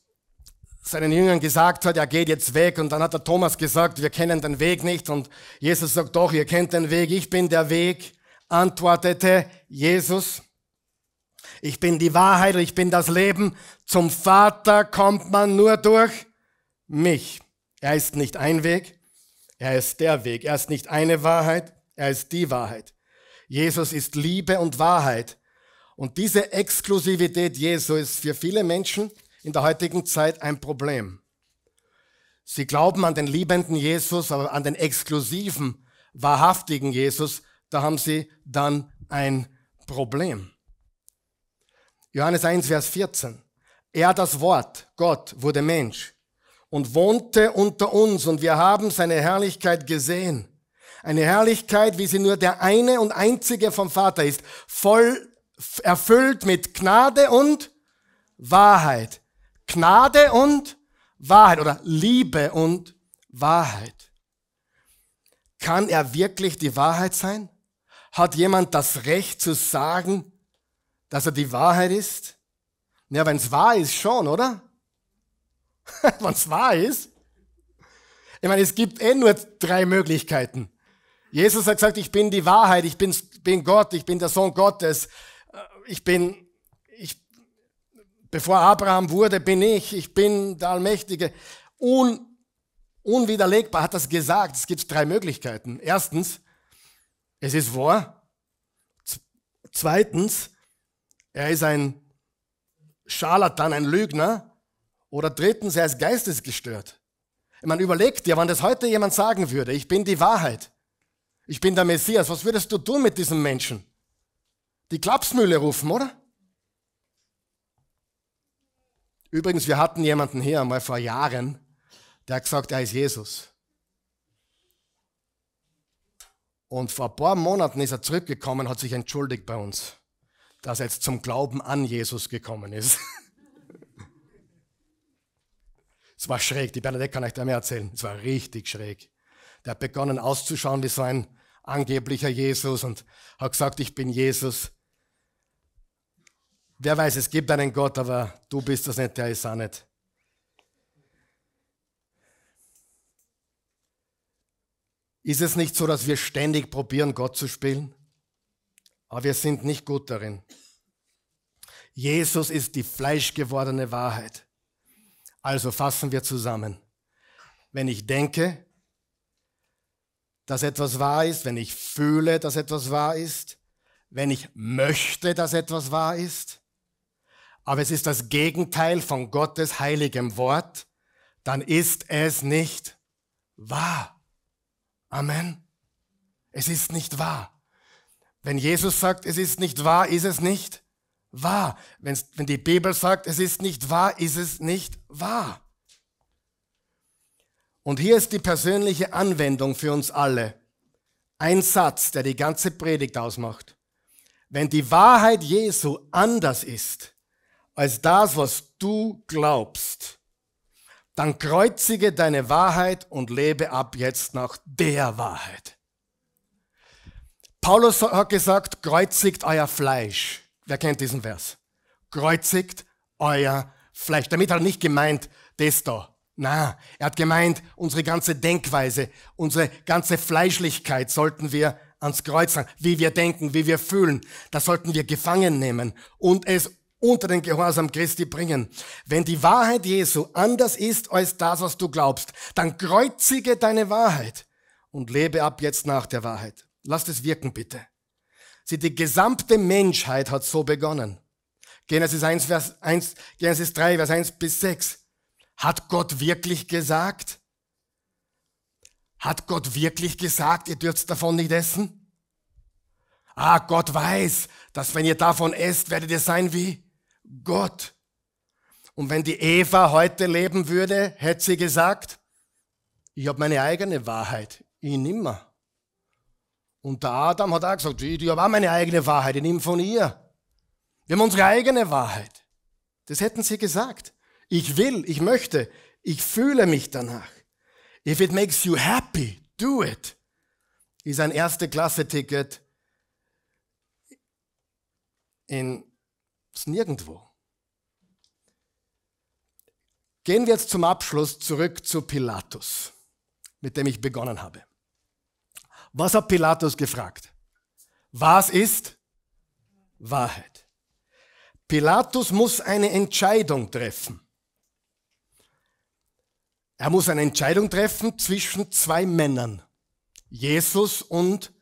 seinen Jüngern gesagt hat, er geht jetzt weg und dann hat der Thomas gesagt, wir kennen den Weg nicht und Jesus sagt, doch, ihr kennt den Weg, ich bin der Weg, antwortete Jesus, ich bin die Wahrheit, ich bin das Leben, zum Vater kommt man nur durch mich. Er ist nicht ein Weg, er ist der Weg, er ist nicht eine Wahrheit, er ist die Wahrheit. Jesus ist Liebe und Wahrheit. Und diese Exklusivität Jesu ist für viele Menschen in der heutigen Zeit ein Problem. Sie glauben an den liebenden Jesus, aber an den exklusiven, wahrhaftigen Jesus, da haben sie dann ein Problem. Johannes 1, Vers 14. Er, das Wort, Gott, wurde Mensch und wohnte unter uns und wir haben seine Herrlichkeit gesehen. Eine Herrlichkeit, wie sie nur der eine und einzige vom Vater ist. Voll erfüllt mit Gnade und Wahrheit. Gnade und Wahrheit oder Liebe und Wahrheit. Kann er wirklich die Wahrheit sein? Hat jemand das Recht zu sagen, dass er die Wahrheit ist? Ja, wenn es wahr ist, schon, oder? wenn es wahr ist. Ich meine, es gibt eh nur drei Möglichkeiten. Jesus hat gesagt, ich bin die Wahrheit, ich bin, bin Gott, ich bin der Sohn Gottes, äh, ich bin, ich, bevor Abraham wurde, bin ich, ich bin der Allmächtige. Un, unwiderlegbar hat das gesagt. Es gibt drei Möglichkeiten. Erstens, es ist wahr. Zweitens, er ist ein Scharlatan, ein Lügner. Oder drittens, er ist geistesgestört. Man überlegt dir, wann das heute jemand sagen würde, ich bin die Wahrheit ich bin der Messias. Was würdest du tun mit diesem Menschen? Die Klapsmühle rufen, oder? Übrigens, wir hatten jemanden hier einmal vor Jahren, der hat gesagt, er ist Jesus. Und vor ein paar Monaten ist er zurückgekommen, hat sich entschuldigt bei uns, dass er jetzt zum Glauben an Jesus gekommen ist. es war schräg, die Bernadette kann euch da mehr erzählen. Es war richtig schräg. Der hat begonnen auszuschauen wie so ein angeblicher Jesus und hat gesagt, ich bin Jesus. Wer weiß, es gibt einen Gott, aber du bist das nicht, der ist auch nicht. Ist es nicht so, dass wir ständig probieren, Gott zu spielen? Aber wir sind nicht gut darin. Jesus ist die fleischgewordene Wahrheit. Also fassen wir zusammen. Wenn ich denke, dass etwas wahr ist, wenn ich fühle, dass etwas wahr ist, wenn ich möchte, dass etwas wahr ist, aber es ist das Gegenteil von Gottes heiligem Wort, dann ist es nicht wahr. Amen. Es ist nicht wahr. Wenn Jesus sagt, es ist nicht wahr, ist es nicht wahr. wenn die Bibel sagt, es ist nicht wahr, ist es nicht wahr. Und hier ist die persönliche Anwendung für uns alle. Ein Satz, der die ganze Predigt ausmacht. Wenn die Wahrheit Jesu anders ist als das, was du glaubst, dann kreuzige deine Wahrheit und lebe ab jetzt nach der Wahrheit. Paulus hat gesagt, kreuzigt euer Fleisch. Wer kennt diesen Vers? Kreuzigt euer Fleisch. Damit hat er nicht gemeint, das da, na, er hat gemeint, unsere ganze Denkweise, unsere ganze Fleischlichkeit sollten wir ans Kreuz sagen, wie wir denken, wie wir fühlen, das sollten wir gefangen nehmen und es unter den Gehorsam Christi bringen. Wenn die Wahrheit Jesu anders ist als das, was du glaubst, dann kreuzige deine Wahrheit und lebe ab jetzt nach der Wahrheit. Lass es wirken, bitte. Sie, die gesamte Menschheit hat so begonnen. Genesis 1, Vers 1, Genesis 3, Vers 1 bis 6. Hat Gott wirklich gesagt? Hat Gott wirklich gesagt, ihr dürft davon nicht essen? Ah, Gott weiß, dass wenn ihr davon esst, werdet ihr sein wie Gott. Und wenn die Eva heute leben würde, hätte sie gesagt, ich habe meine eigene Wahrheit, ich nimmer. Und der Adam hat auch gesagt, ich, ich habe auch meine eigene Wahrheit, ich nehme von ihr. Wir haben unsere eigene Wahrheit. Das hätten sie gesagt. Ich will, ich möchte, ich fühle mich danach. If it makes you happy, do it. Ist ein Erste-Klasse-Ticket in Nirgendwo. Gehen wir jetzt zum Abschluss zurück zu Pilatus, mit dem ich begonnen habe. Was hat Pilatus gefragt? Was ist Wahrheit? Pilatus muss eine Entscheidung treffen. Er muss eine Entscheidung treffen zwischen zwei Männern, Jesus und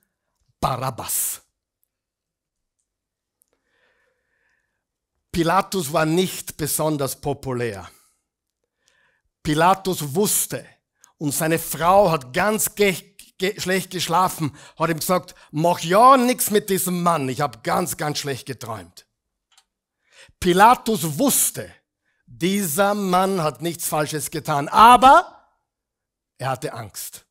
Barabbas. Pilatus war nicht besonders populär. Pilatus wusste, und seine Frau hat ganz ge ge schlecht geschlafen, hat ihm gesagt, mach ja nichts mit diesem Mann, ich habe ganz, ganz schlecht geträumt. Pilatus wusste, dieser Mann hat nichts Falsches getan, aber er hatte Angst.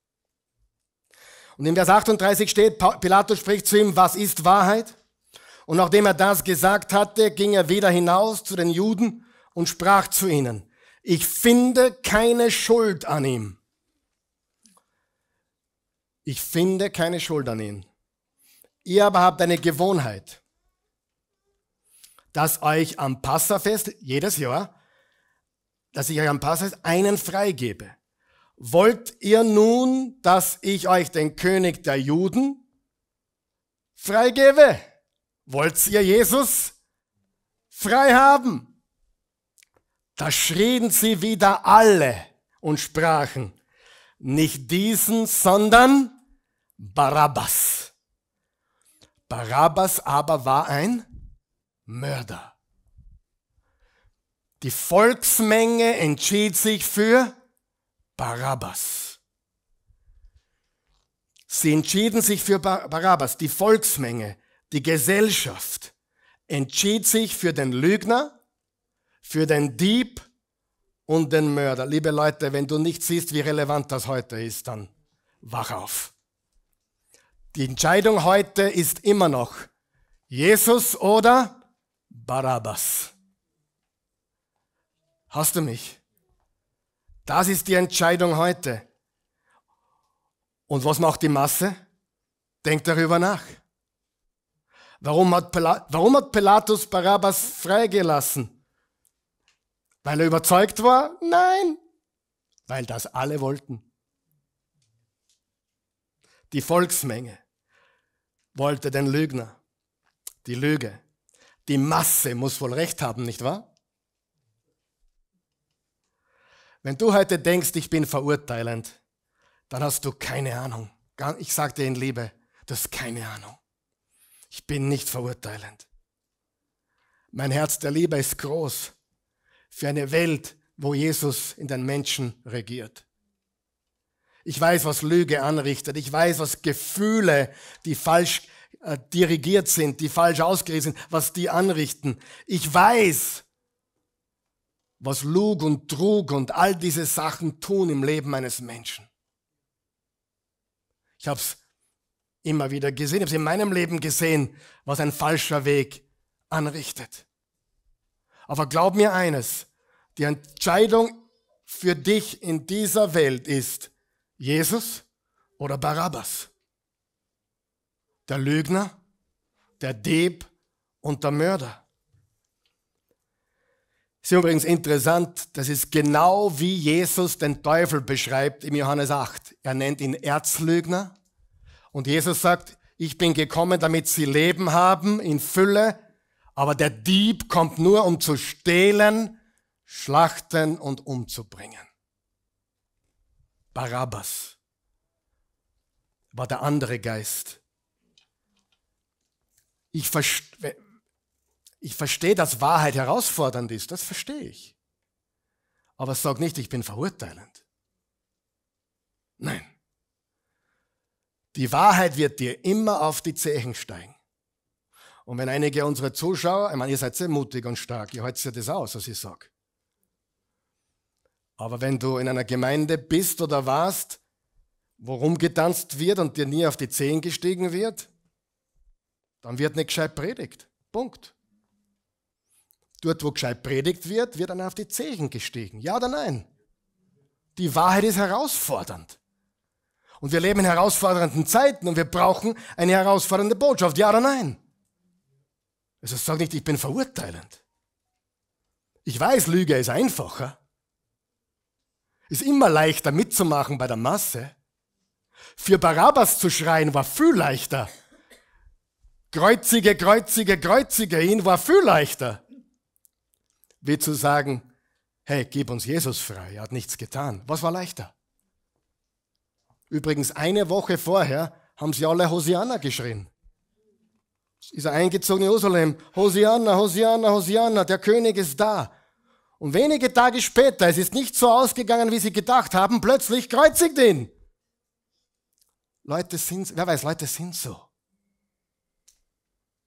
Und in Vers 38 steht, Pilatus spricht zu ihm, was ist Wahrheit? Und nachdem er das gesagt hatte, ging er wieder hinaus zu den Juden und sprach zu ihnen, ich finde keine Schuld an ihm. Ich finde keine Schuld an ihm. Ihr aber habt eine Gewohnheit, dass euch am Passafest jedes Jahr dass ich euch am Passfest einen freigebe. Wollt ihr nun, dass ich euch den König der Juden freigebe? Wollt ihr Jesus frei haben? Da schrien sie wieder alle und sprachen, nicht diesen, sondern Barabbas. Barabbas aber war ein Mörder. Die Volksmenge entschied sich für Barabbas. Sie entschieden sich für Barabbas. Die Volksmenge, die Gesellschaft entschied sich für den Lügner, für den Dieb und den Mörder. Liebe Leute, wenn du nicht siehst, wie relevant das heute ist, dann wach auf. Die Entscheidung heute ist immer noch Jesus oder Barabbas. Hast du mich? Das ist die Entscheidung heute. Und was macht die Masse? Denkt darüber nach. Warum hat, warum hat Pilatus Barabbas freigelassen? Weil er überzeugt war? Nein, weil das alle wollten. Die Volksmenge wollte den Lügner, die Lüge. Die Masse muss wohl recht haben, nicht wahr? Wenn du heute denkst, ich bin verurteilend, dann hast du keine Ahnung. Ich sage dir in Liebe, du hast keine Ahnung. Ich bin nicht verurteilend. Mein Herz der Liebe ist groß für eine Welt, wo Jesus in den Menschen regiert. Ich weiß, was Lüge anrichtet. Ich weiß, was Gefühle, die falsch äh, dirigiert sind, die falsch ausgerichtet sind, was die anrichten. Ich weiß, was Lug und Trug und all diese Sachen tun im Leben eines Menschen. Ich habe es immer wieder gesehen, ich habe es in meinem Leben gesehen, was ein falscher Weg anrichtet. Aber glaub mir eines, die Entscheidung für dich in dieser Welt ist Jesus oder Barabbas. Der Lügner, der Dieb und der Mörder ist übrigens interessant, das ist genau wie Jesus den Teufel beschreibt im Johannes 8. Er nennt ihn Erzlügner und Jesus sagt, ich bin gekommen, damit sie Leben haben in Fülle, aber der Dieb kommt nur, um zu stehlen, schlachten und umzubringen. Barabbas war der andere Geist. Ich verstehe, ich verstehe, dass Wahrheit herausfordernd ist, das verstehe ich. Aber sag nicht, ich bin verurteilend. Nein. Die Wahrheit wird dir immer auf die Zehen steigen. Und wenn einige unserer Zuschauer, ich meine, ihr seid sehr mutig und stark, ihr haltet ja das aus, was ich sage. Aber wenn du in einer Gemeinde bist oder warst, wo rumgetanzt wird und dir nie auf die Zehen gestiegen wird, dann wird nicht gescheit predigt. Punkt. Dort, wo gescheit predigt wird, wird einer auf die Zehen gestiegen. Ja oder nein? Die Wahrheit ist herausfordernd. Und wir leben in herausfordernden Zeiten und wir brauchen eine herausfordernde Botschaft. Ja oder nein? Also sag nicht, ich bin verurteilend. Ich weiß, Lüge ist einfacher. Ist immer leichter mitzumachen bei der Masse. Für Barabbas zu schreien war viel leichter. Kreuzige, kreuzige, kreuzige ihn war viel leichter wie zu sagen, hey, gib uns Jesus frei, er hat nichts getan. Was war leichter? Übrigens, eine Woche vorher haben sie alle Hosianna geschrien. Ist er eingezogen in Jerusalem? Hosianna, Hosianna, Hosianna, der König ist da. Und wenige Tage später, es ist nicht so ausgegangen, wie sie gedacht haben, plötzlich kreuzigt ihn. Leute sind, wer weiß, Leute sind so.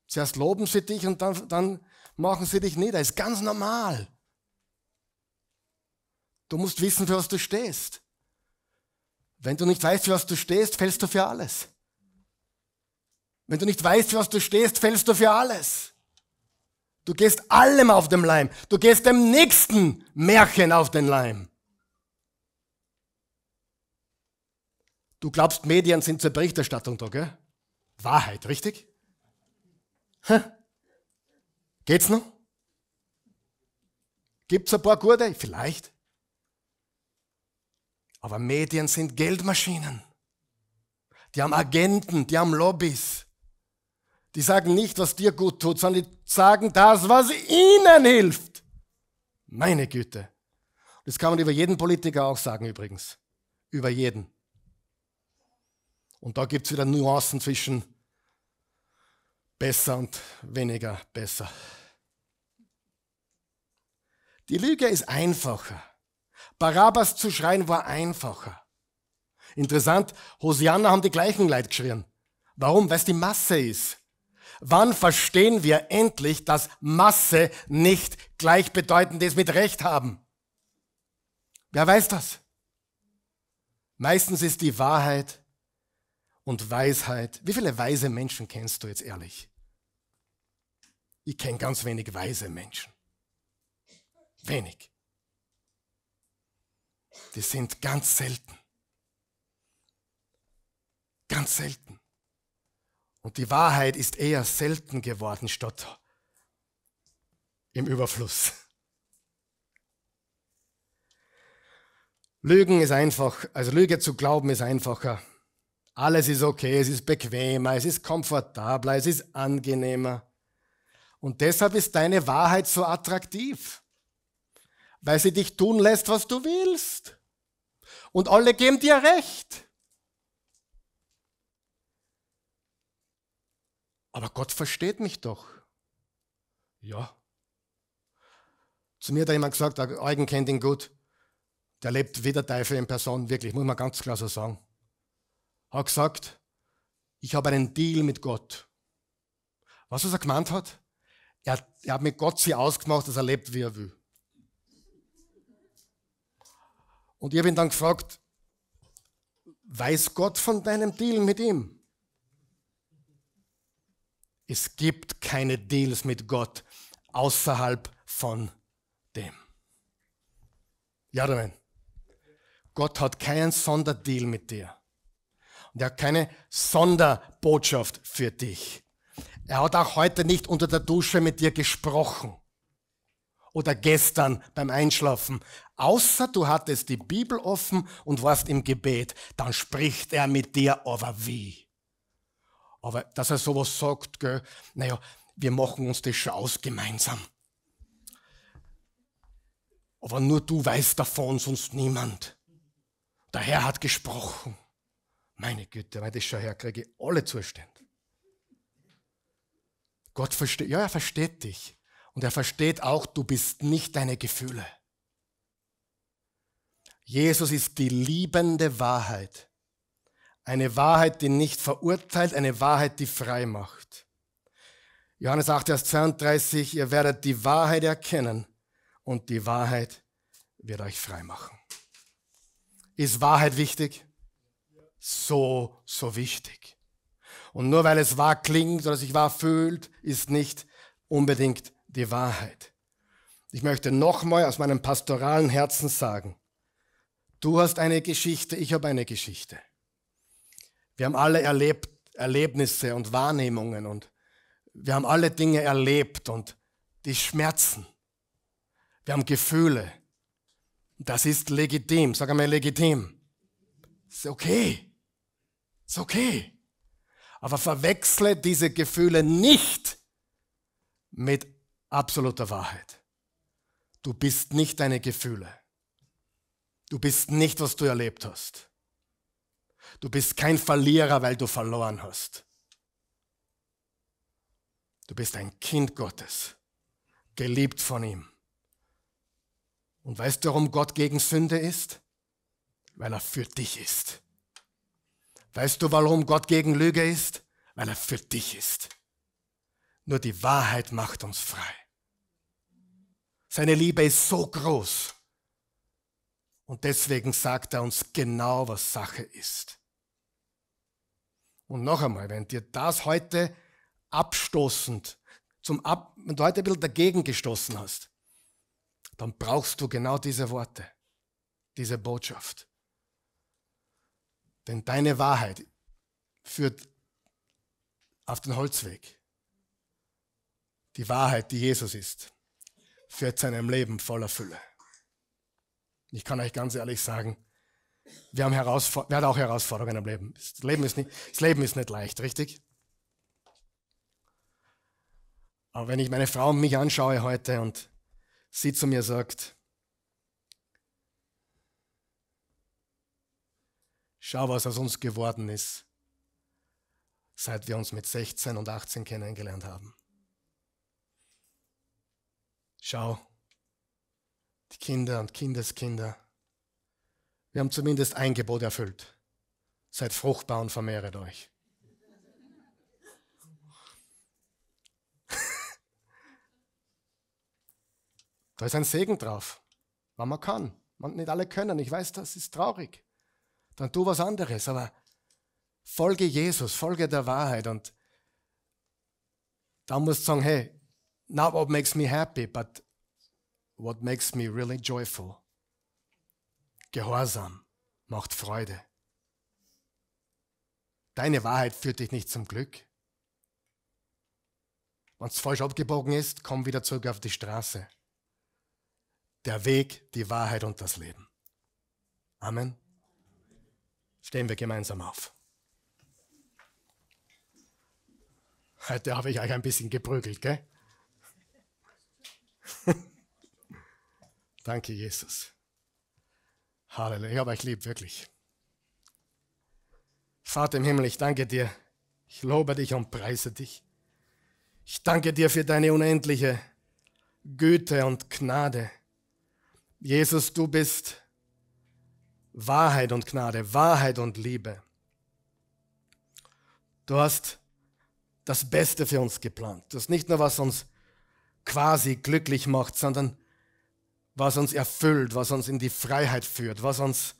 Zuerst loben sie dich und dann, dann machen sie dich nieder. Ist ganz normal. Du musst wissen, für was du stehst. Wenn du nicht weißt, für was du stehst, fällst du für alles. Wenn du nicht weißt, für was du stehst, fällst du für alles. Du gehst allem auf den Leim. Du gehst dem nächsten Märchen auf den Leim. Du glaubst, Medien sind zur Berichterstattung da, gell? Wahrheit, richtig? Hä? Geht's noch? Gibt's ein paar gute? Vielleicht. Aber Medien sind Geldmaschinen. Die haben Agenten, die haben Lobbys. Die sagen nicht, was dir gut tut, sondern die sagen das, was ihnen hilft. Meine Güte. Das kann man über jeden Politiker auch sagen übrigens. Über jeden. Und da gibt es wieder Nuancen zwischen besser und weniger besser. Die Lüge ist einfacher. Barabbas zu schreien war einfacher. Interessant, Hosianna haben die gleichen Leid geschrien. Warum? Weil es die Masse ist. Wann verstehen wir endlich, dass Masse nicht gleichbedeutend ist mit Recht haben? Wer weiß das? Meistens ist die Wahrheit und Weisheit. Wie viele weise Menschen kennst du jetzt ehrlich? Ich kenne ganz wenig weise Menschen. Wenig. Die sind ganz selten. Ganz selten. Und die Wahrheit ist eher selten geworden statt im Überfluss. Lügen ist einfach, also Lüge zu glauben ist einfacher. Alles ist okay, es ist bequemer, es ist komfortabler, es ist angenehmer. Und deshalb ist deine Wahrheit so attraktiv, weil sie dich tun lässt, was du willst. Und alle geben dir recht. Aber Gott versteht mich doch. Ja. Zu mir hat jemand gesagt, Eugen kennt ihn gut. Der lebt wie der Teufel in Person, wirklich, muss man ganz klar so sagen. Hat gesagt, ich habe einen Deal mit Gott. Was, was er gemeint hat? Er, er hat mit Gott sie ausgemacht, dass er lebt, wie er will. Und ich habe ihn dann gefragt, weiß Gott von deinem Deal mit ihm? Es gibt keine Deals mit Gott außerhalb von dem. Ja, Amen. Gott hat keinen Sonderdeal mit dir. Und er hat keine Sonderbotschaft für dich. Er hat auch heute nicht unter der Dusche mit dir gesprochen oder gestern beim Einschlafen, außer du hattest die Bibel offen und warst im Gebet, dann spricht er mit dir, aber wie? Aber dass er sowas sagt, gell, naja, wir machen uns das schon aus gemeinsam. Aber nur du weißt davon, sonst niemand. Der Herr hat gesprochen. Meine Güte, wenn ich das schon herkriege, alle zustimmen. Gott versteht, ja, er versteht dich. Und er versteht auch, du bist nicht deine Gefühle. Jesus ist die liebende Wahrheit. Eine Wahrheit, die nicht verurteilt, eine Wahrheit, die frei macht. Johannes 8, Vers 32, ihr werdet die Wahrheit erkennen und die Wahrheit wird euch frei machen. Ist Wahrheit wichtig? So, so wichtig. Und nur weil es wahr klingt oder sich wahr fühlt, ist nicht unbedingt die Wahrheit. Ich möchte nochmal aus meinem pastoralen Herzen sagen, du hast eine Geschichte, ich habe eine Geschichte. Wir haben alle erlebt, Erlebnisse und Wahrnehmungen und wir haben alle Dinge erlebt und die Schmerzen. Wir haben Gefühle. Das ist legitim. Sag einmal legitim. Ist okay. Ist okay. Aber verwechsle diese Gefühle nicht mit absoluter Wahrheit. Du bist nicht deine Gefühle. Du bist nicht, was du erlebt hast. Du bist kein Verlierer, weil du verloren hast. Du bist ein Kind Gottes, geliebt von ihm. Und weißt du, warum Gott gegen Sünde ist? Weil er für dich ist. Weißt du, warum Gott gegen Lüge ist? Weil er für dich ist. Nur die Wahrheit macht uns frei. Seine Liebe ist so groß. Und deswegen sagt er uns genau, was Sache ist. Und noch einmal, wenn dir das heute abstoßend, zum Ab, wenn du heute ein bisschen dagegen gestoßen hast, dann brauchst du genau diese Worte, diese Botschaft. Denn deine Wahrheit führt auf den Holzweg. Die Wahrheit, die Jesus ist, führt zu einem Leben voller Fülle. Ich kann euch ganz ehrlich sagen, wir haben, Herausfor wir haben auch Herausforderungen im Leben. Das Leben, ist nicht, das Leben ist nicht leicht, richtig? Aber wenn ich meine Frau und mich anschaue heute und sie zu mir sagt, Schau, was aus uns geworden ist, seit wir uns mit 16 und 18 kennengelernt haben. Schau, die Kinder und Kindeskinder, wir haben zumindest ein Gebot erfüllt. Seid fruchtbar und vermehret euch. da ist ein Segen drauf, weil man kann. nicht alle können, ich weiß, das ist traurig dann tu was anderes. Aber folge Jesus, folge der Wahrheit. Und dann musst du sagen, hey, not what makes me happy, but what makes me really joyful. Gehorsam macht Freude. Deine Wahrheit führt dich nicht zum Glück. Wenn es falsch abgebogen ist, komm wieder zurück auf die Straße. Der Weg, die Wahrheit und das Leben. Amen. Stehen wir gemeinsam auf. Heute habe ich euch ein bisschen geprügelt, gell? Danke, Jesus. Halleluja, ich habe euch lieb, wirklich. Vater im Himmel, ich danke dir. Ich lobe dich und preise dich. Ich danke dir für deine unendliche Güte und Gnade. Jesus, du bist Wahrheit und Gnade, Wahrheit und Liebe. Du hast das Beste für uns geplant. Du hast nicht nur, was uns quasi glücklich macht, sondern was uns erfüllt, was uns in die Freiheit führt, was uns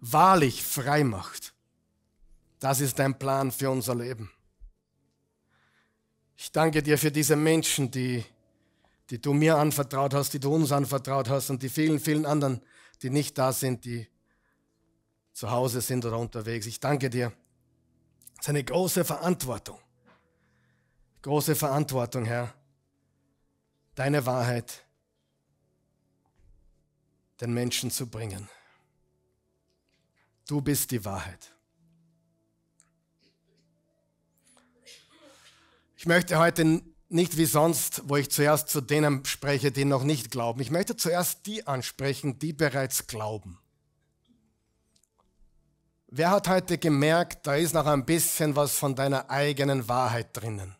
wahrlich frei macht. Das ist dein Plan für unser Leben. Ich danke dir für diese Menschen, die, die du mir anvertraut hast, die du uns anvertraut hast und die vielen, vielen anderen, die nicht da sind, die zu Hause sind oder unterwegs. Ich danke dir. Es ist eine große Verantwortung. Große Verantwortung, Herr. Deine Wahrheit den Menschen zu bringen. Du bist die Wahrheit. Ich möchte heute nicht wie sonst, wo ich zuerst zu denen spreche, die noch nicht glauben. Ich möchte zuerst die ansprechen, die bereits glauben. Wer hat heute gemerkt, da ist noch ein bisschen was von deiner eigenen Wahrheit drinnen,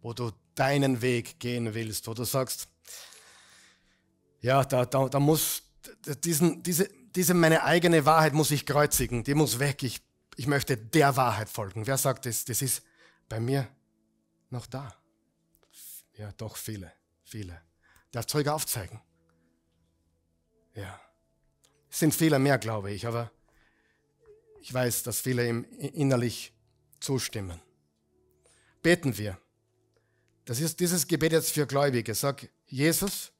wo du deinen Weg gehen willst, wo du sagst, ja, da, da, da muss, diesen, diese, diese meine eigene Wahrheit muss ich kreuzigen, die muss weg, ich, ich möchte der Wahrheit folgen. Wer sagt das? Das ist bei mir noch da. Ja, doch viele, viele. Darf Zeuge aufzeigen? Ja sind Fehler mehr, glaube ich, aber ich weiß, dass viele ihm innerlich zustimmen. Beten wir. Das ist dieses Gebet jetzt für Gläubige. Sag, Jesus,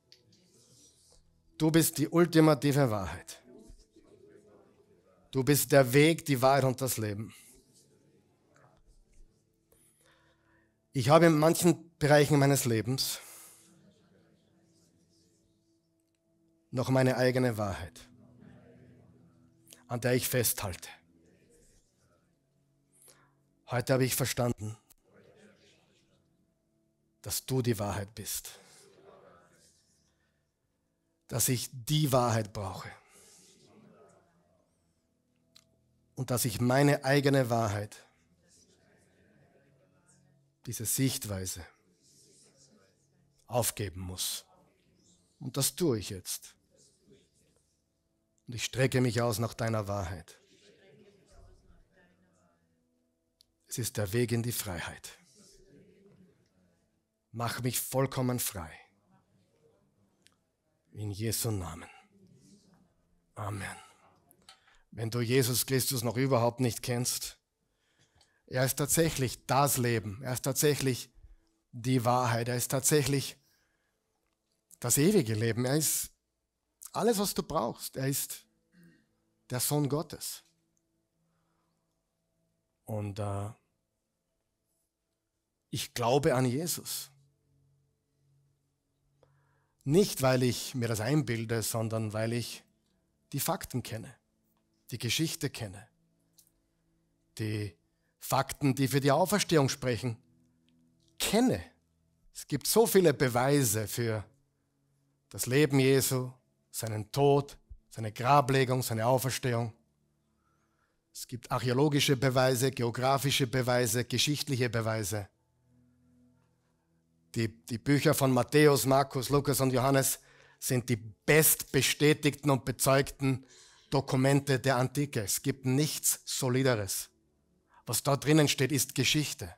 du bist die ultimative Wahrheit. Du bist der Weg, die Wahrheit und das Leben. Ich habe in manchen Bereichen meines Lebens noch meine eigene Wahrheit an der ich festhalte. Heute habe ich verstanden, dass du die Wahrheit bist. Dass ich die Wahrheit brauche. Und dass ich meine eigene Wahrheit, diese Sichtweise, aufgeben muss. Und das tue ich jetzt. Und ich strecke mich aus nach deiner Wahrheit. Es ist der Weg in die Freiheit. Mach mich vollkommen frei. In Jesu Namen. Amen. Wenn du Jesus Christus noch überhaupt nicht kennst, er ist tatsächlich das Leben, er ist tatsächlich die Wahrheit, er ist tatsächlich das ewige Leben, er ist alles, was du brauchst, er ist der Sohn Gottes. Und äh, ich glaube an Jesus. Nicht, weil ich mir das einbilde, sondern weil ich die Fakten kenne, die Geschichte kenne, die Fakten, die für die Auferstehung sprechen, kenne. Es gibt so viele Beweise für das Leben Jesu, seinen Tod, seine Grablegung, seine Auferstehung. Es gibt archäologische Beweise, geografische Beweise, geschichtliche Beweise. Die, die Bücher von Matthäus, Markus, Lukas und Johannes sind die bestbestätigten und bezeugten Dokumente der Antike. Es gibt nichts Solideres. Was da drinnen steht, ist Geschichte.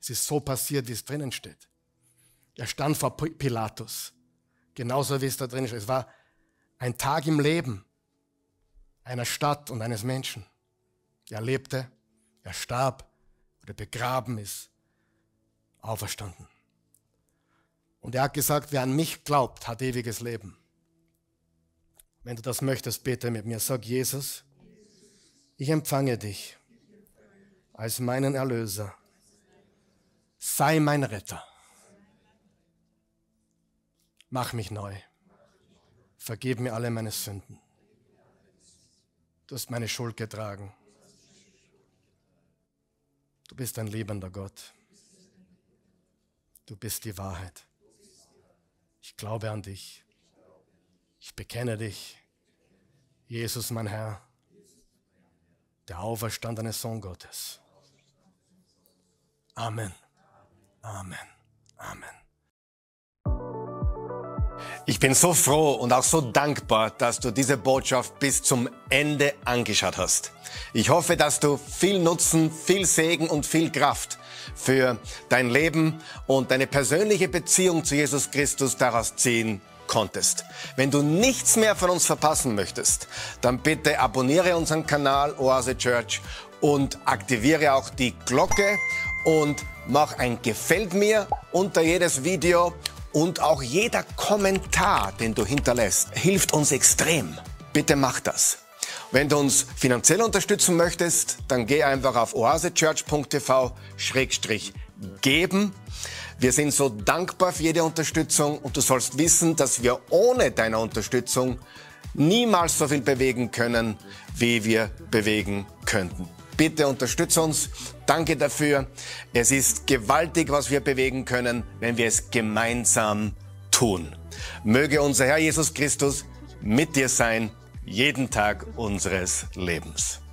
Es ist so passiert, wie es drinnen steht. Er stand vor Pilatus. Genauso wie es da drinnen steht. Es war ein Tag im Leben einer Stadt und eines Menschen. Er lebte, er starb oder begraben ist, auferstanden. Und er hat gesagt, wer an mich glaubt, hat ewiges Leben. Wenn du das möchtest, bete mit mir. Sag Jesus, ich empfange dich als meinen Erlöser. Sei mein Retter. Mach mich neu. Vergib mir alle meine Sünden. Du hast meine Schuld getragen. Du bist ein liebender Gott. Du bist die Wahrheit. Ich glaube an dich. Ich bekenne dich. Jesus, mein Herr, der auferstandene Sohn Gottes. Amen. Amen. Amen. Ich bin so froh und auch so dankbar, dass du diese Botschaft bis zum Ende angeschaut hast. Ich hoffe, dass du viel Nutzen, viel Segen und viel Kraft für dein Leben und deine persönliche Beziehung zu Jesus Christus daraus ziehen konntest. Wenn du nichts mehr von uns verpassen möchtest, dann bitte abonniere unseren Kanal Oase Church und aktiviere auch die Glocke und mach ein Gefällt mir unter jedes Video und auch jeder Kommentar, den du hinterlässt, hilft uns extrem. Bitte mach das. Wenn du uns finanziell unterstützen möchtest, dann geh einfach auf oasechurch.tv-geben. Wir sind so dankbar für jede Unterstützung und du sollst wissen, dass wir ohne deine Unterstützung niemals so viel bewegen können, wie wir bewegen könnten. Bitte unterstütze uns. Danke dafür. Es ist gewaltig, was wir bewegen können, wenn wir es gemeinsam tun. Möge unser Herr Jesus Christus mit dir sein, jeden Tag unseres Lebens.